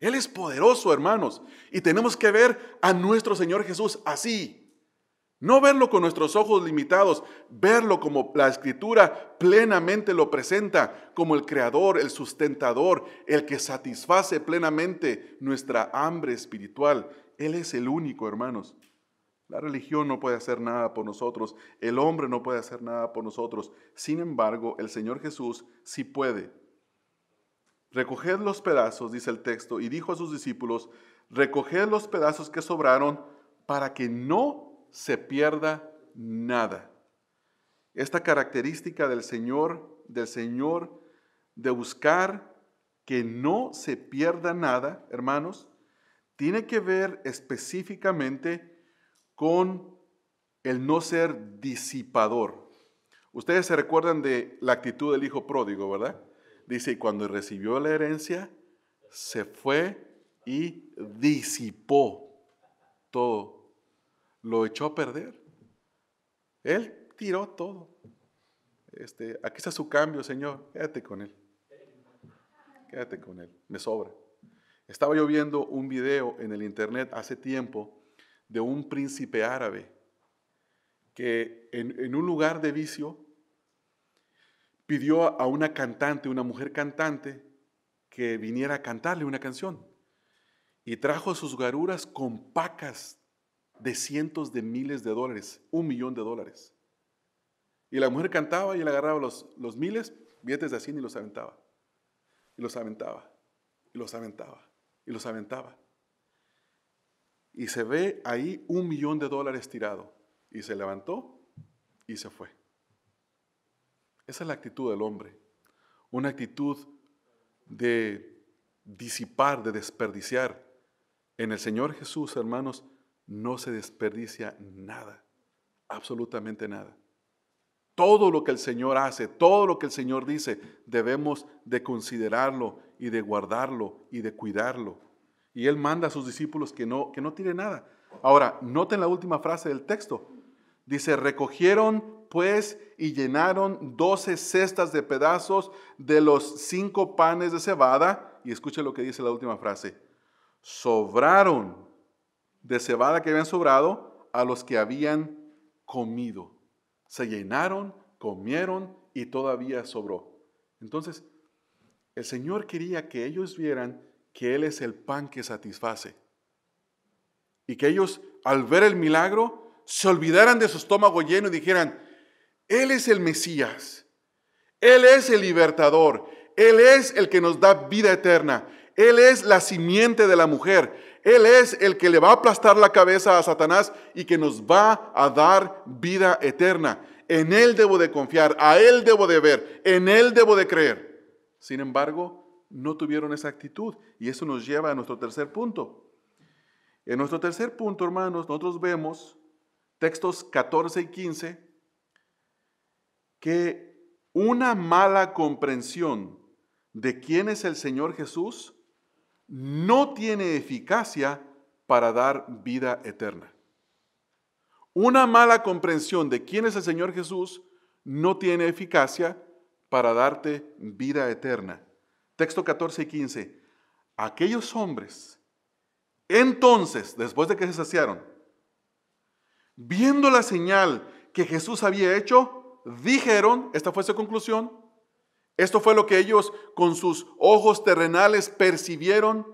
Él es poderoso, hermanos. Y tenemos que ver a nuestro Señor Jesús así. No verlo con nuestros ojos limitados, verlo como la escritura plenamente lo presenta, como el creador, el sustentador, el que satisface plenamente nuestra hambre espiritual. Él es el único, hermanos. La religión no puede hacer nada por nosotros, el hombre no puede hacer nada por nosotros. Sin embargo, el Señor Jesús sí puede. Recoged los pedazos, dice el texto, y dijo a sus discípulos, recoged los pedazos que sobraron para que no se pierda nada. Esta característica del Señor, del Señor de buscar que no se pierda nada, hermanos, tiene que ver específicamente con el no ser disipador. Ustedes se recuerdan de la actitud del hijo pródigo, ¿verdad? Dice, y cuando recibió la herencia, se fue y disipó todo lo echó a perder. Él tiró todo. Este, aquí está su cambio, Señor. Quédate con él. Quédate con él. Me sobra. Estaba yo viendo un video en el internet hace tiempo de un príncipe árabe que en, un lugar de vicio pidió a una cantante, una mujer cantante, que viniera a cantarle una canción. Y trajo sus garuras con pacas de cientos de miles de dólares, un millón de dólares. Y la mujer cantaba y él agarraba los, miles, billetes de 100 y los aventaba. Y los aventaba. Y los aventaba. Y los aventaba. Y se ve ahí un millón de dólares tirado. Y se levantó y se fue. Esa es la actitud del hombre. Una actitud de disipar, de desperdiciar. En el Señor Jesús, hermanos, no se desperdicia nada, absolutamente nada. Todo lo que el Señor hace, todo lo que el Señor dice, debemos de considerarlo y de guardarlo y de cuidarlo. Y Él manda a sus discípulos que no, que no tire nada. Ahora, noten la última frase del texto. Dice, recogieron pues y llenaron doce cestas de pedazos de los cinco panes de cebada. Y escuche lo que dice la última frase. Sobraron de cebada que habían sobrado a los que habían comido. Se llenaron, comieron y todavía sobró. Entonces, el Señor quería que ellos vieran que Él es el pan que satisface. Y que ellos, al ver el milagro, se olvidaran de su estómago lleno y dijeran, Él es el Mesías, Él es el libertador, Él es el que nos da vida eterna, Él es la simiente de la mujer, él es el que le va a aplastar la cabeza a Satanás y que nos va a dar vida eterna. En Él debo de confiar, a Él debo de ver, en Él debo de creer. Sin embargo, no tuvieron esa actitud y eso nos lleva a nuestro tercer punto. En nuestro tercer punto, hermanos, nosotros vemos textos 14 y 15 que una mala comprensión de quién es el Señor Jesús no tiene eficacia para dar vida eterna. Una mala comprensión de quién es el Señor Jesús no tiene eficacia para darte vida eterna. Texto 14 y 15. Aquellos hombres, entonces, después de que se saciaron, viendo la señal que Jesús había hecho, dijeron, esta fue su conclusión, esto fue lo que ellos con sus ojos terrenales percibieron.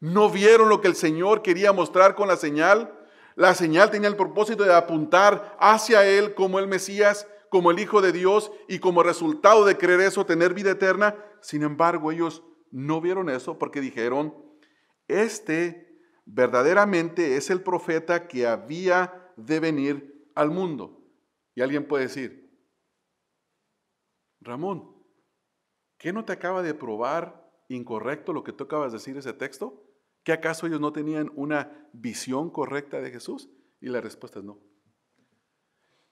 No vieron lo que el Señor quería mostrar con la señal. La señal tenía el propósito de apuntar hacia Él como el Mesías, como el Hijo de Dios y como resultado de creer eso, tener vida eterna. Sin embargo, ellos no vieron eso porque dijeron, este verdaderamente es el profeta que había de venir al mundo. Y alguien puede decir, Ramón, ¿Qué no te acaba de probar incorrecto lo que tocabas de decir ese texto? ¿Que acaso ellos no tenían una visión correcta de Jesús? Y la respuesta es no.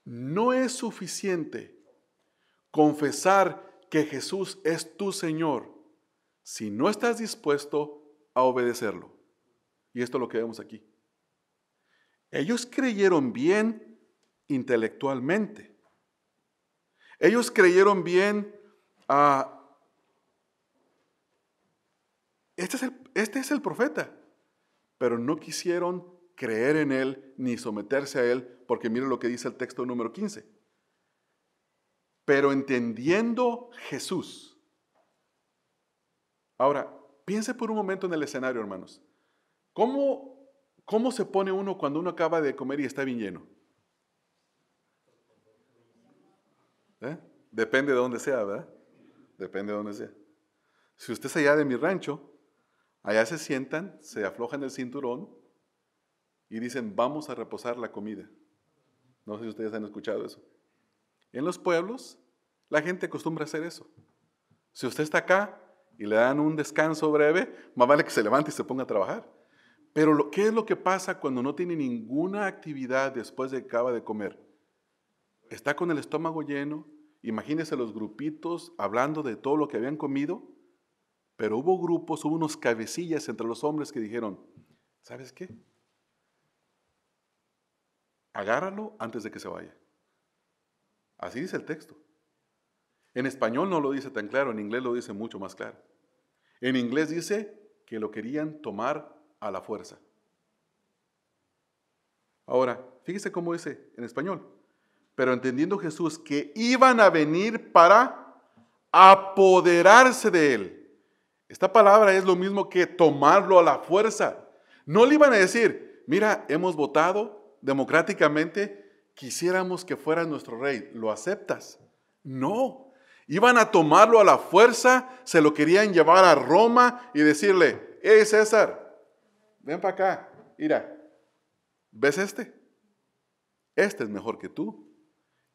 No es suficiente confesar que Jesús es tu Señor si no estás dispuesto a obedecerlo. Y esto es lo que vemos aquí. Ellos creyeron bien intelectualmente. Ellos creyeron bien a... Ah, este, este es, el, profeta. Pero no quisieron creer en él ni someterse a él, porque miren lo que dice el texto número 15. Pero entendiendo Jesús. Ahora, piense por un momento en el escenario, hermanos. ¿Cómo, cómo se pone uno cuando uno acaba de comer y está bien lleno? ¿Eh? Depende de dónde sea, ¿verdad? Depende de dónde sea. Si usted es allá de mi rancho, Allá se sientan, se aflojan el cinturón y dicen, vamos a reposar la comida. No sé si ustedes han escuchado eso. En los pueblos, la gente acostumbra a hacer eso. Si usted está acá y le dan un descanso breve, más vale que se levante y se ponga a trabajar. Pero ¿qué es lo que pasa cuando no tiene ninguna actividad después de que acaba de comer? Está con el estómago lleno, imagínese los grupitos hablando de todo lo que habían comido pero hubo grupos, hubo unos cabecillas entre los hombres que dijeron, ¿sabes qué? Agárralo antes de que se vaya. Así dice el texto. En español no lo dice tan claro, en inglés lo dice mucho más claro. En inglés dice que lo querían tomar a la fuerza. Ahora, fíjese cómo dice en español. Pero entendiendo Jesús que iban a venir para apoderarse de él esta palabra es lo mismo que tomarlo a la fuerza. No le iban a decir, mira, hemos votado democráticamente, quisiéramos que fuera nuestro rey, ¿lo aceptas? No, iban a tomarlo a la fuerza, se lo querían llevar a Roma y decirle, hey César, ven para acá, mira, ¿ves este? Este es mejor que tú.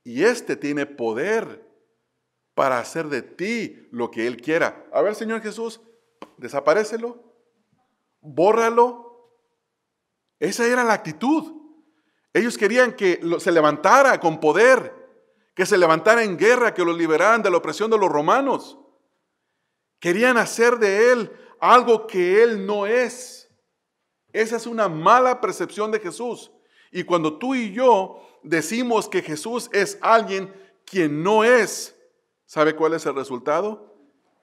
Y este tiene poder para hacer de ti lo que Él quiera. A ver, Señor Jesús, desaparecelo, bórralo. Esa era la actitud. Ellos querían que se levantara con poder, que se levantara en guerra, que lo liberaran de la opresión de los romanos. Querían hacer de Él algo que Él no es. Esa es una mala percepción de Jesús. Y cuando tú y yo decimos que Jesús es alguien quien no es, ¿Sabe cuál es el resultado?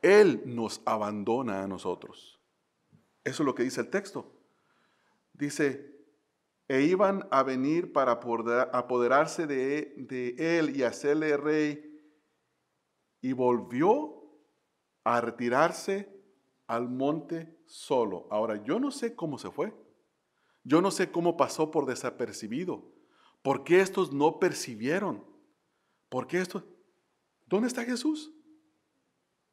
Él nos abandona a nosotros. Eso es lo que dice el texto. Dice, e iban a venir para apoderarse de, de él y hacerle rey, y volvió a retirarse al monte solo. Ahora, yo no sé cómo se fue. Yo no sé cómo pasó por desapercibido. ¿Por qué estos no percibieron? ¿Por qué estos? ¿Dónde está Jesús?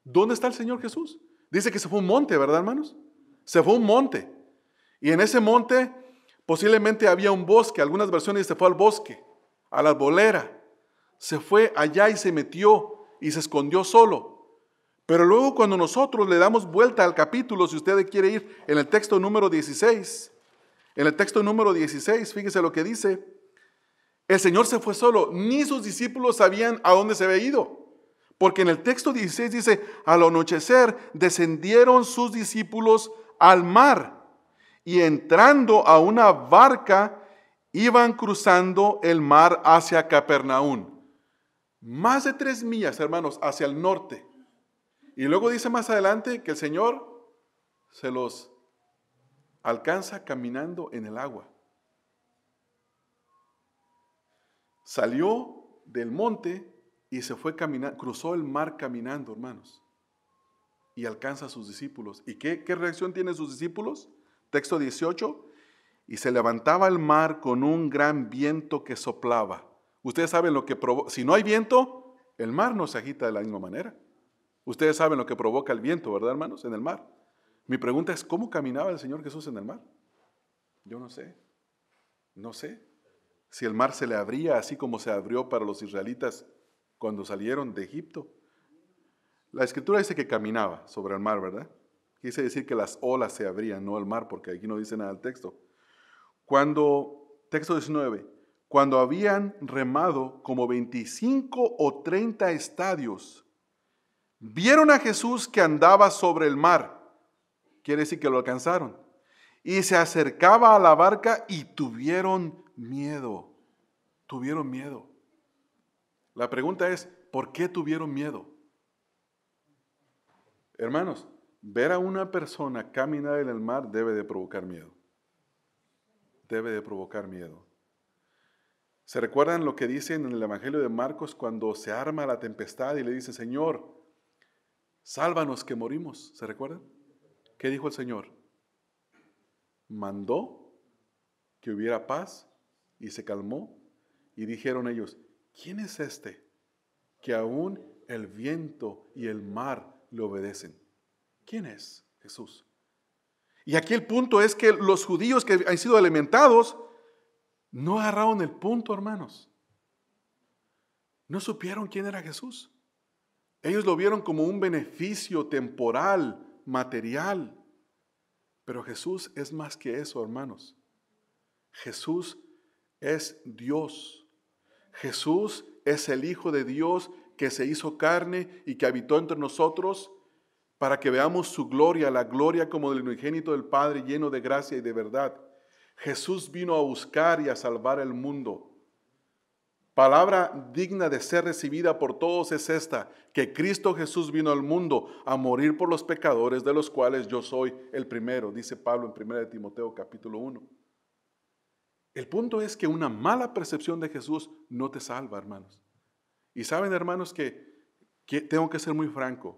¿Dónde está el Señor Jesús? Dice que se fue a un monte, ¿verdad, hermanos? Se fue a un monte. Y en ese monte posiblemente había un bosque. Algunas versiones se fue al bosque, a la arbolera. Se fue allá y se metió y se escondió solo. Pero luego cuando nosotros le damos vuelta al capítulo, si usted quiere ir en el texto número 16, en el texto número 16, fíjese lo que dice. El Señor se fue solo, ni sus discípulos sabían a dónde se había ido. Porque en el texto 16 dice, al anochecer descendieron sus discípulos al mar y entrando a una barca iban cruzando el mar hacia Capernaum. Más de tres millas, hermanos, hacia el norte. Y luego dice más adelante que el Señor se los alcanza caminando en el agua. Salió del monte y se fue caminando, cruzó el mar caminando, hermanos. Y alcanza a sus discípulos. ¿Y qué, qué reacción tienen sus discípulos? Texto 18. Y se levantaba el mar con un gran viento que soplaba. Ustedes saben lo que provoca. Si no hay viento, el mar no se agita de la misma manera. Ustedes saben lo que provoca el viento, ¿verdad, hermanos? En el mar. Mi pregunta es, ¿cómo caminaba el Señor Jesús en el mar? Yo no sé. No sé. Si el mar se le abría así como se abrió para los israelitas cuando salieron de Egipto. La escritura dice que caminaba sobre el mar, ¿verdad? Quise decir que las olas se abrían, no el mar, porque aquí no dice nada el texto. Cuando, texto 19, cuando habían remado como 25 o 30 estadios, vieron a Jesús que andaba sobre el mar. Quiere decir que lo alcanzaron. Y se acercaba a la barca y tuvieron miedo. Tuvieron miedo. La pregunta es, ¿por qué tuvieron miedo? Hermanos, ver a una persona caminar en el mar debe de provocar miedo. Debe de provocar miedo. ¿Se recuerdan lo que dicen en el Evangelio de Marcos cuando se arma la tempestad y le dice, Señor, sálvanos que morimos? ¿Se recuerdan? ¿Qué dijo el Señor? Mandó que hubiera paz y se calmó. Y dijeron ellos, ¿quién es este que aún el viento y el mar le obedecen? ¿Quién es Jesús? Y aquí el punto es que los judíos que han sido alimentados no agarraron el punto, hermanos. No supieron quién era Jesús. Ellos lo vieron como un beneficio temporal, material. Pero Jesús es más que eso, hermanos. Jesús es Dios Jesús es el Hijo de Dios que se hizo carne y que habitó entre nosotros para que veamos su gloria, la gloria como del unigénito del Padre lleno de gracia y de verdad. Jesús vino a buscar y a salvar el mundo. Palabra digna de ser recibida por todos es esta, que Cristo Jesús vino al mundo a morir por los pecadores, de los cuales yo soy el primero, dice Pablo en 1 Timoteo capítulo 1. El punto es que una mala percepción de Jesús no te salva, hermanos. Y saben, hermanos, que, tengo que ser muy franco.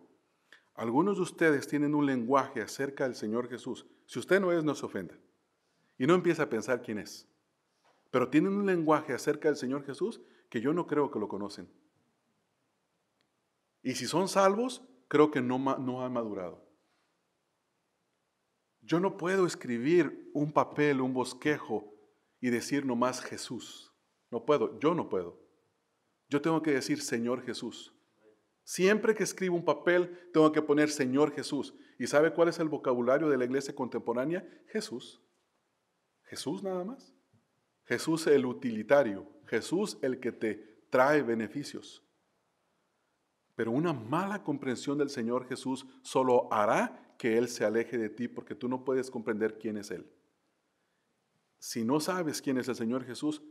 Algunos de ustedes tienen un lenguaje acerca del Señor Jesús. Si usted no es, no se ofenda. Y no empieza a pensar quién es. Pero tienen un lenguaje acerca del Señor Jesús que yo no creo que lo conocen. Y si son salvos, creo que no, no han madurado. Yo no puedo escribir un papel, un bosquejo y decir nomás Jesús. No puedo, yo no puedo. Yo tengo que decir Señor Jesús. Siempre que escribo un papel, tengo que poner Señor Jesús. ¿Y sabe cuál es el vocabulario de la iglesia contemporánea? Jesús. Jesús nada más. Jesús el utilitario. Jesús el que te trae beneficios. Pero una mala comprensión del Señor Jesús solo hará que Él se aleje de ti porque tú no puedes comprender quién es Él. Si no sabes quién es el Señor Jesús,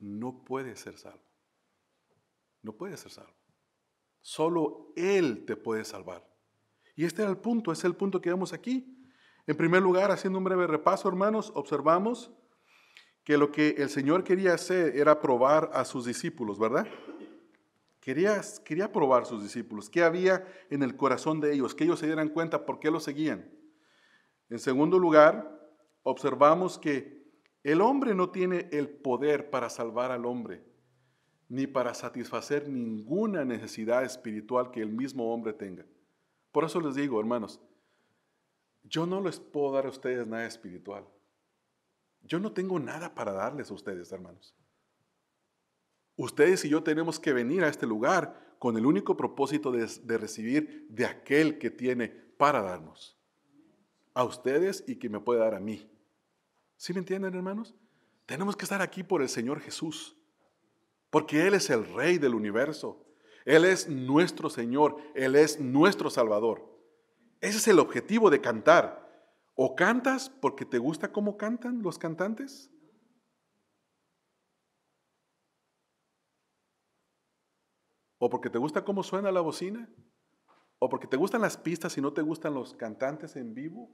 no puedes ser salvo. No puedes ser salvo. Solo Él te puede salvar. Y este era el punto, es el punto que vemos aquí. En primer lugar, haciendo un breve repaso, hermanos, observamos que lo que el Señor quería hacer era probar a sus discípulos, ¿verdad? Quería, quería probar a sus discípulos, qué había en el corazón de ellos, que ellos se dieran cuenta por qué lo seguían. En segundo lugar, observamos que el hombre no tiene el poder para salvar al hombre, ni para satisfacer ninguna necesidad espiritual que el mismo hombre tenga. Por eso les digo, hermanos, yo no les puedo dar a ustedes nada espiritual. Yo no tengo nada para darles a ustedes, hermanos. Ustedes y yo tenemos que venir a este lugar con el único propósito de, recibir de aquel que tiene para darnos. A ustedes y que me puede dar a mí. ¿Sí me entienden, hermanos? Tenemos que estar aquí por el Señor Jesús, porque Él es el Rey del universo. Él es nuestro Señor, Él es nuestro Salvador. Ese es el objetivo de cantar. ¿O cantas porque te gusta cómo cantan los cantantes? ¿O porque te gusta cómo suena la bocina? ¿O porque te gustan las pistas y no te gustan los cantantes en vivo?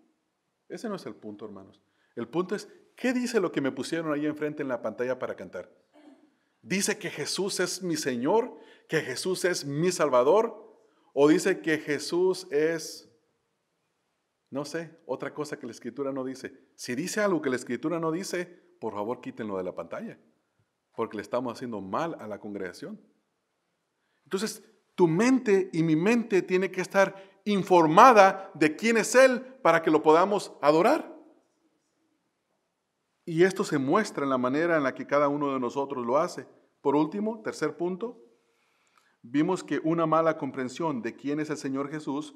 Ese no es el punto, hermanos. El punto es, ¿qué dice lo que me pusieron ahí enfrente en la pantalla para cantar? ¿Dice que Jesús es mi Señor? ¿Que Jesús es mi Salvador? ¿O dice que Jesús es, no sé, otra cosa que la Escritura no dice? Si dice algo que la Escritura no dice, por favor quítenlo de la pantalla, porque le estamos haciendo mal a la congregación. Entonces, tu mente y mi mente tiene que estar informada de quién es Él para que lo podamos adorar. Y esto se muestra en la manera en la que cada uno de nosotros lo hace. Por último, tercer punto, vimos que una mala comprensión de quién es el Señor Jesús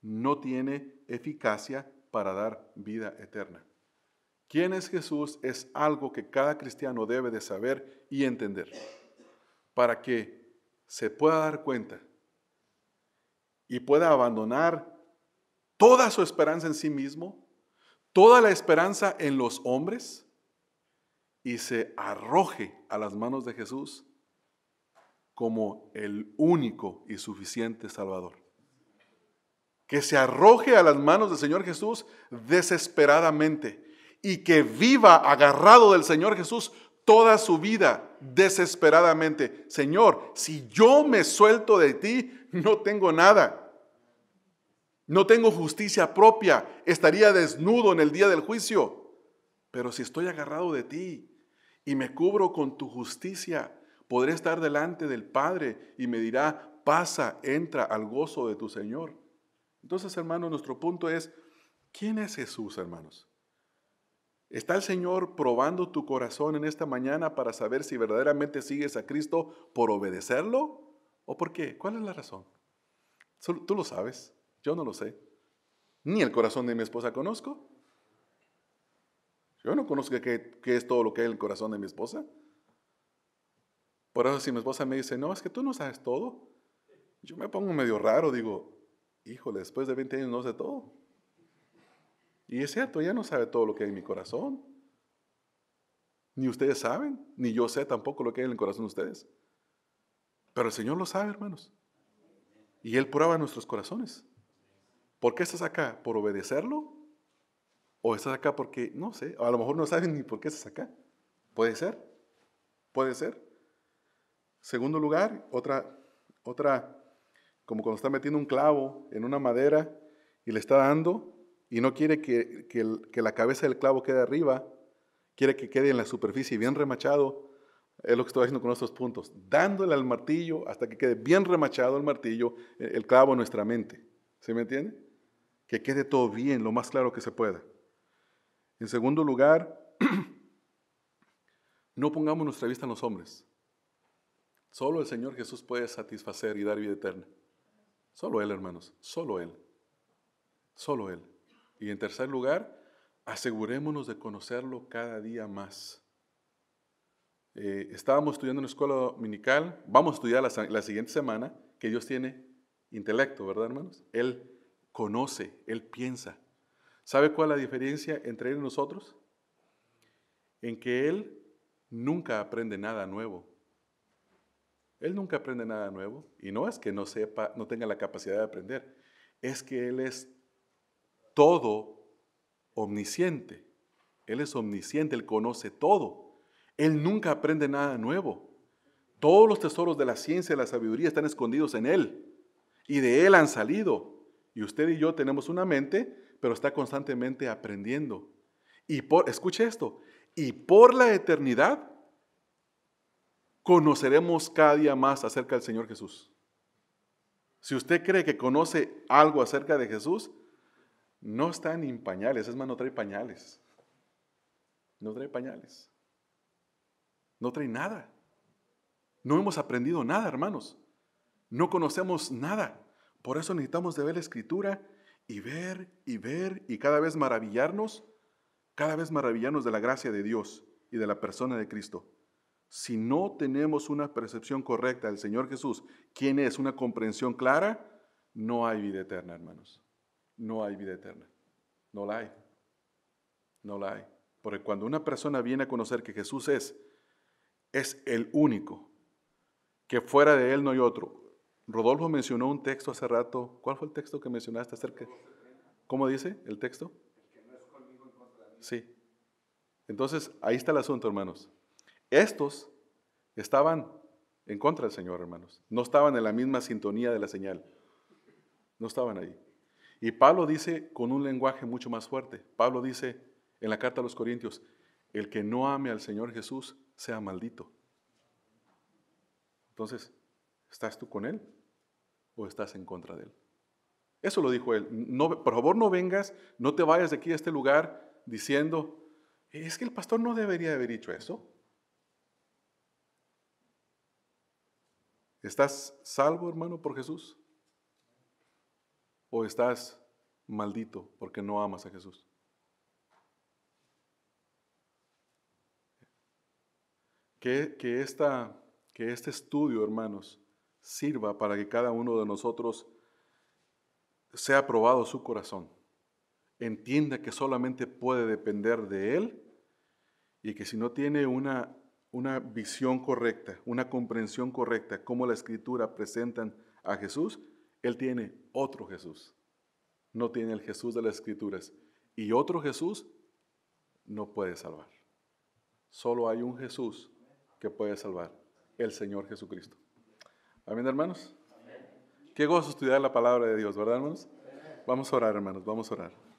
no tiene eficacia para dar vida eterna. ¿Quién es Jesús? Es algo que cada cristiano debe de saber y entender para que se pueda dar cuenta y pueda abandonar toda su esperanza en sí mismo, toda la esperanza en los hombres y se arroje a las manos de Jesús como el único y suficiente Salvador. Que se arroje a las manos del Señor Jesús desesperadamente y que viva agarrado del Señor Jesús toda su vida desesperadamente. Señor, si yo me suelto de ti, no tengo nada. No tengo justicia propia. Estaría desnudo en el día del juicio. Pero si estoy agarrado de ti y me cubro con tu justicia, podré estar delante del Padre y me dirá, pasa, entra al gozo de tu Señor. Entonces, hermanos, nuestro punto es, ¿quién es Jesús, hermanos? ¿Está el Señor probando tu corazón en esta mañana para saber si verdaderamente sigues a Cristo por obedecerlo? ¿O por qué? ¿Cuál es la razón? Tú lo sabes, yo no lo sé. Ni el corazón de mi esposa conozco. Yo no conozco qué, es todo lo que hay en el corazón de mi esposa. Por eso si mi esposa me dice, no, es que tú no sabes todo, yo me pongo medio raro, digo, híjole, después de 20 años no sé todo. Y es cierto, ella no sabe todo lo que hay en mi corazón. Ni ustedes saben, ni yo sé tampoco lo que hay en el corazón de ustedes. Pero el Señor lo sabe, hermanos. Y Él prueba nuestros corazones. ¿Por qué estás acá? ¿Por obedecerlo o estás acá porque, no sé, a lo mejor no saben ni por qué estás acá. Puede ser, puede ser. Segundo lugar, otra, otra, como cuando está metiendo un clavo en una madera y le está dando y no quiere que, la cabeza del clavo quede arriba, quiere que quede en la superficie bien remachado. Es lo que estoy haciendo con nuestros puntos, dándole al martillo hasta que quede bien remachado el martillo, el clavo en nuestra mente. ¿Se me entiende? Que quede todo bien, lo más claro que se pueda. En segundo lugar, no pongamos nuestra vista en los hombres. Solo el Señor Jesús puede satisfacer y dar vida eterna. Solo Él, hermanos, solo Él. Solo Él. Y en tercer lugar, asegurémonos de conocerlo cada día más. Eh, estábamos estudiando en la escuela dominical, vamos a estudiar la, la siguiente semana, que Dios tiene intelecto, ¿verdad, hermanos? Él conoce, Él piensa, ¿Sabe cuál es la diferencia entre él y nosotros? En que él nunca aprende nada nuevo. Él nunca aprende nada nuevo y no es que no sepa, no tenga la capacidad de aprender, es que él es todo omnisciente. Él es omnisciente, él conoce todo. Él nunca aprende nada nuevo. Todos los tesoros de la ciencia y la sabiduría están escondidos en él y de él han salido. Y usted y yo tenemos una mente pero está constantemente aprendiendo. Y por, escuche esto, y por la eternidad conoceremos cada día más acerca del Señor Jesús. Si usted cree que conoce algo acerca de Jesús, no está ni en pañales, es más, no trae pañales. No trae pañales. No trae nada. No hemos aprendido nada, hermanos. No conocemos nada. Por eso necesitamos de ver la escritura y ver y ver y cada vez maravillarnos, cada vez maravillarnos de la gracia de Dios y de la persona de Cristo. Si no tenemos una percepción correcta del Señor Jesús, ¿quién es? Una comprensión clara, no hay vida eterna, hermanos. No hay vida eterna. No la hay. No la hay. Porque cuando una persona viene a conocer que Jesús es, es el único, que fuera de Él no hay otro, Rodolfo mencionó un texto hace rato. ¿Cuál fue el texto que mencionaste acerca? ¿Cómo dice el texto? Sí. Entonces, ahí está el asunto, hermanos. Estos estaban en contra del Señor, hermanos. No estaban en la misma sintonía de la señal. No estaban ahí. Y Pablo dice con un lenguaje mucho más fuerte. Pablo dice en la carta a los Corintios, el que no ame al Señor Jesús sea maldito. Entonces, ¿estás tú con Él? o estás en contra de Él. Eso lo dijo Él. No, por favor no vengas, no te vayas de aquí a este lugar diciendo, es que el pastor no debería haber dicho eso. ¿Estás salvo, hermano, por Jesús? ¿O estás maldito porque no amas a Jesús? Que, que, esta, que este estudio, hermanos, sirva para que cada uno de nosotros sea probado su corazón, entienda que solamente puede depender de Él y que si no tiene una, una visión correcta, una comprensión correcta, como la escritura presenta a Jesús, Él tiene otro Jesús. No tiene el Jesús de las escrituras. Y otro Jesús no puede salvar. Solo hay un Jesús que puede salvar, el Señor Jesucristo. Amén, hermanos. Qué gozo estudiar la palabra de Dios, ¿verdad, hermanos? Vamos a orar, hermanos, vamos a orar.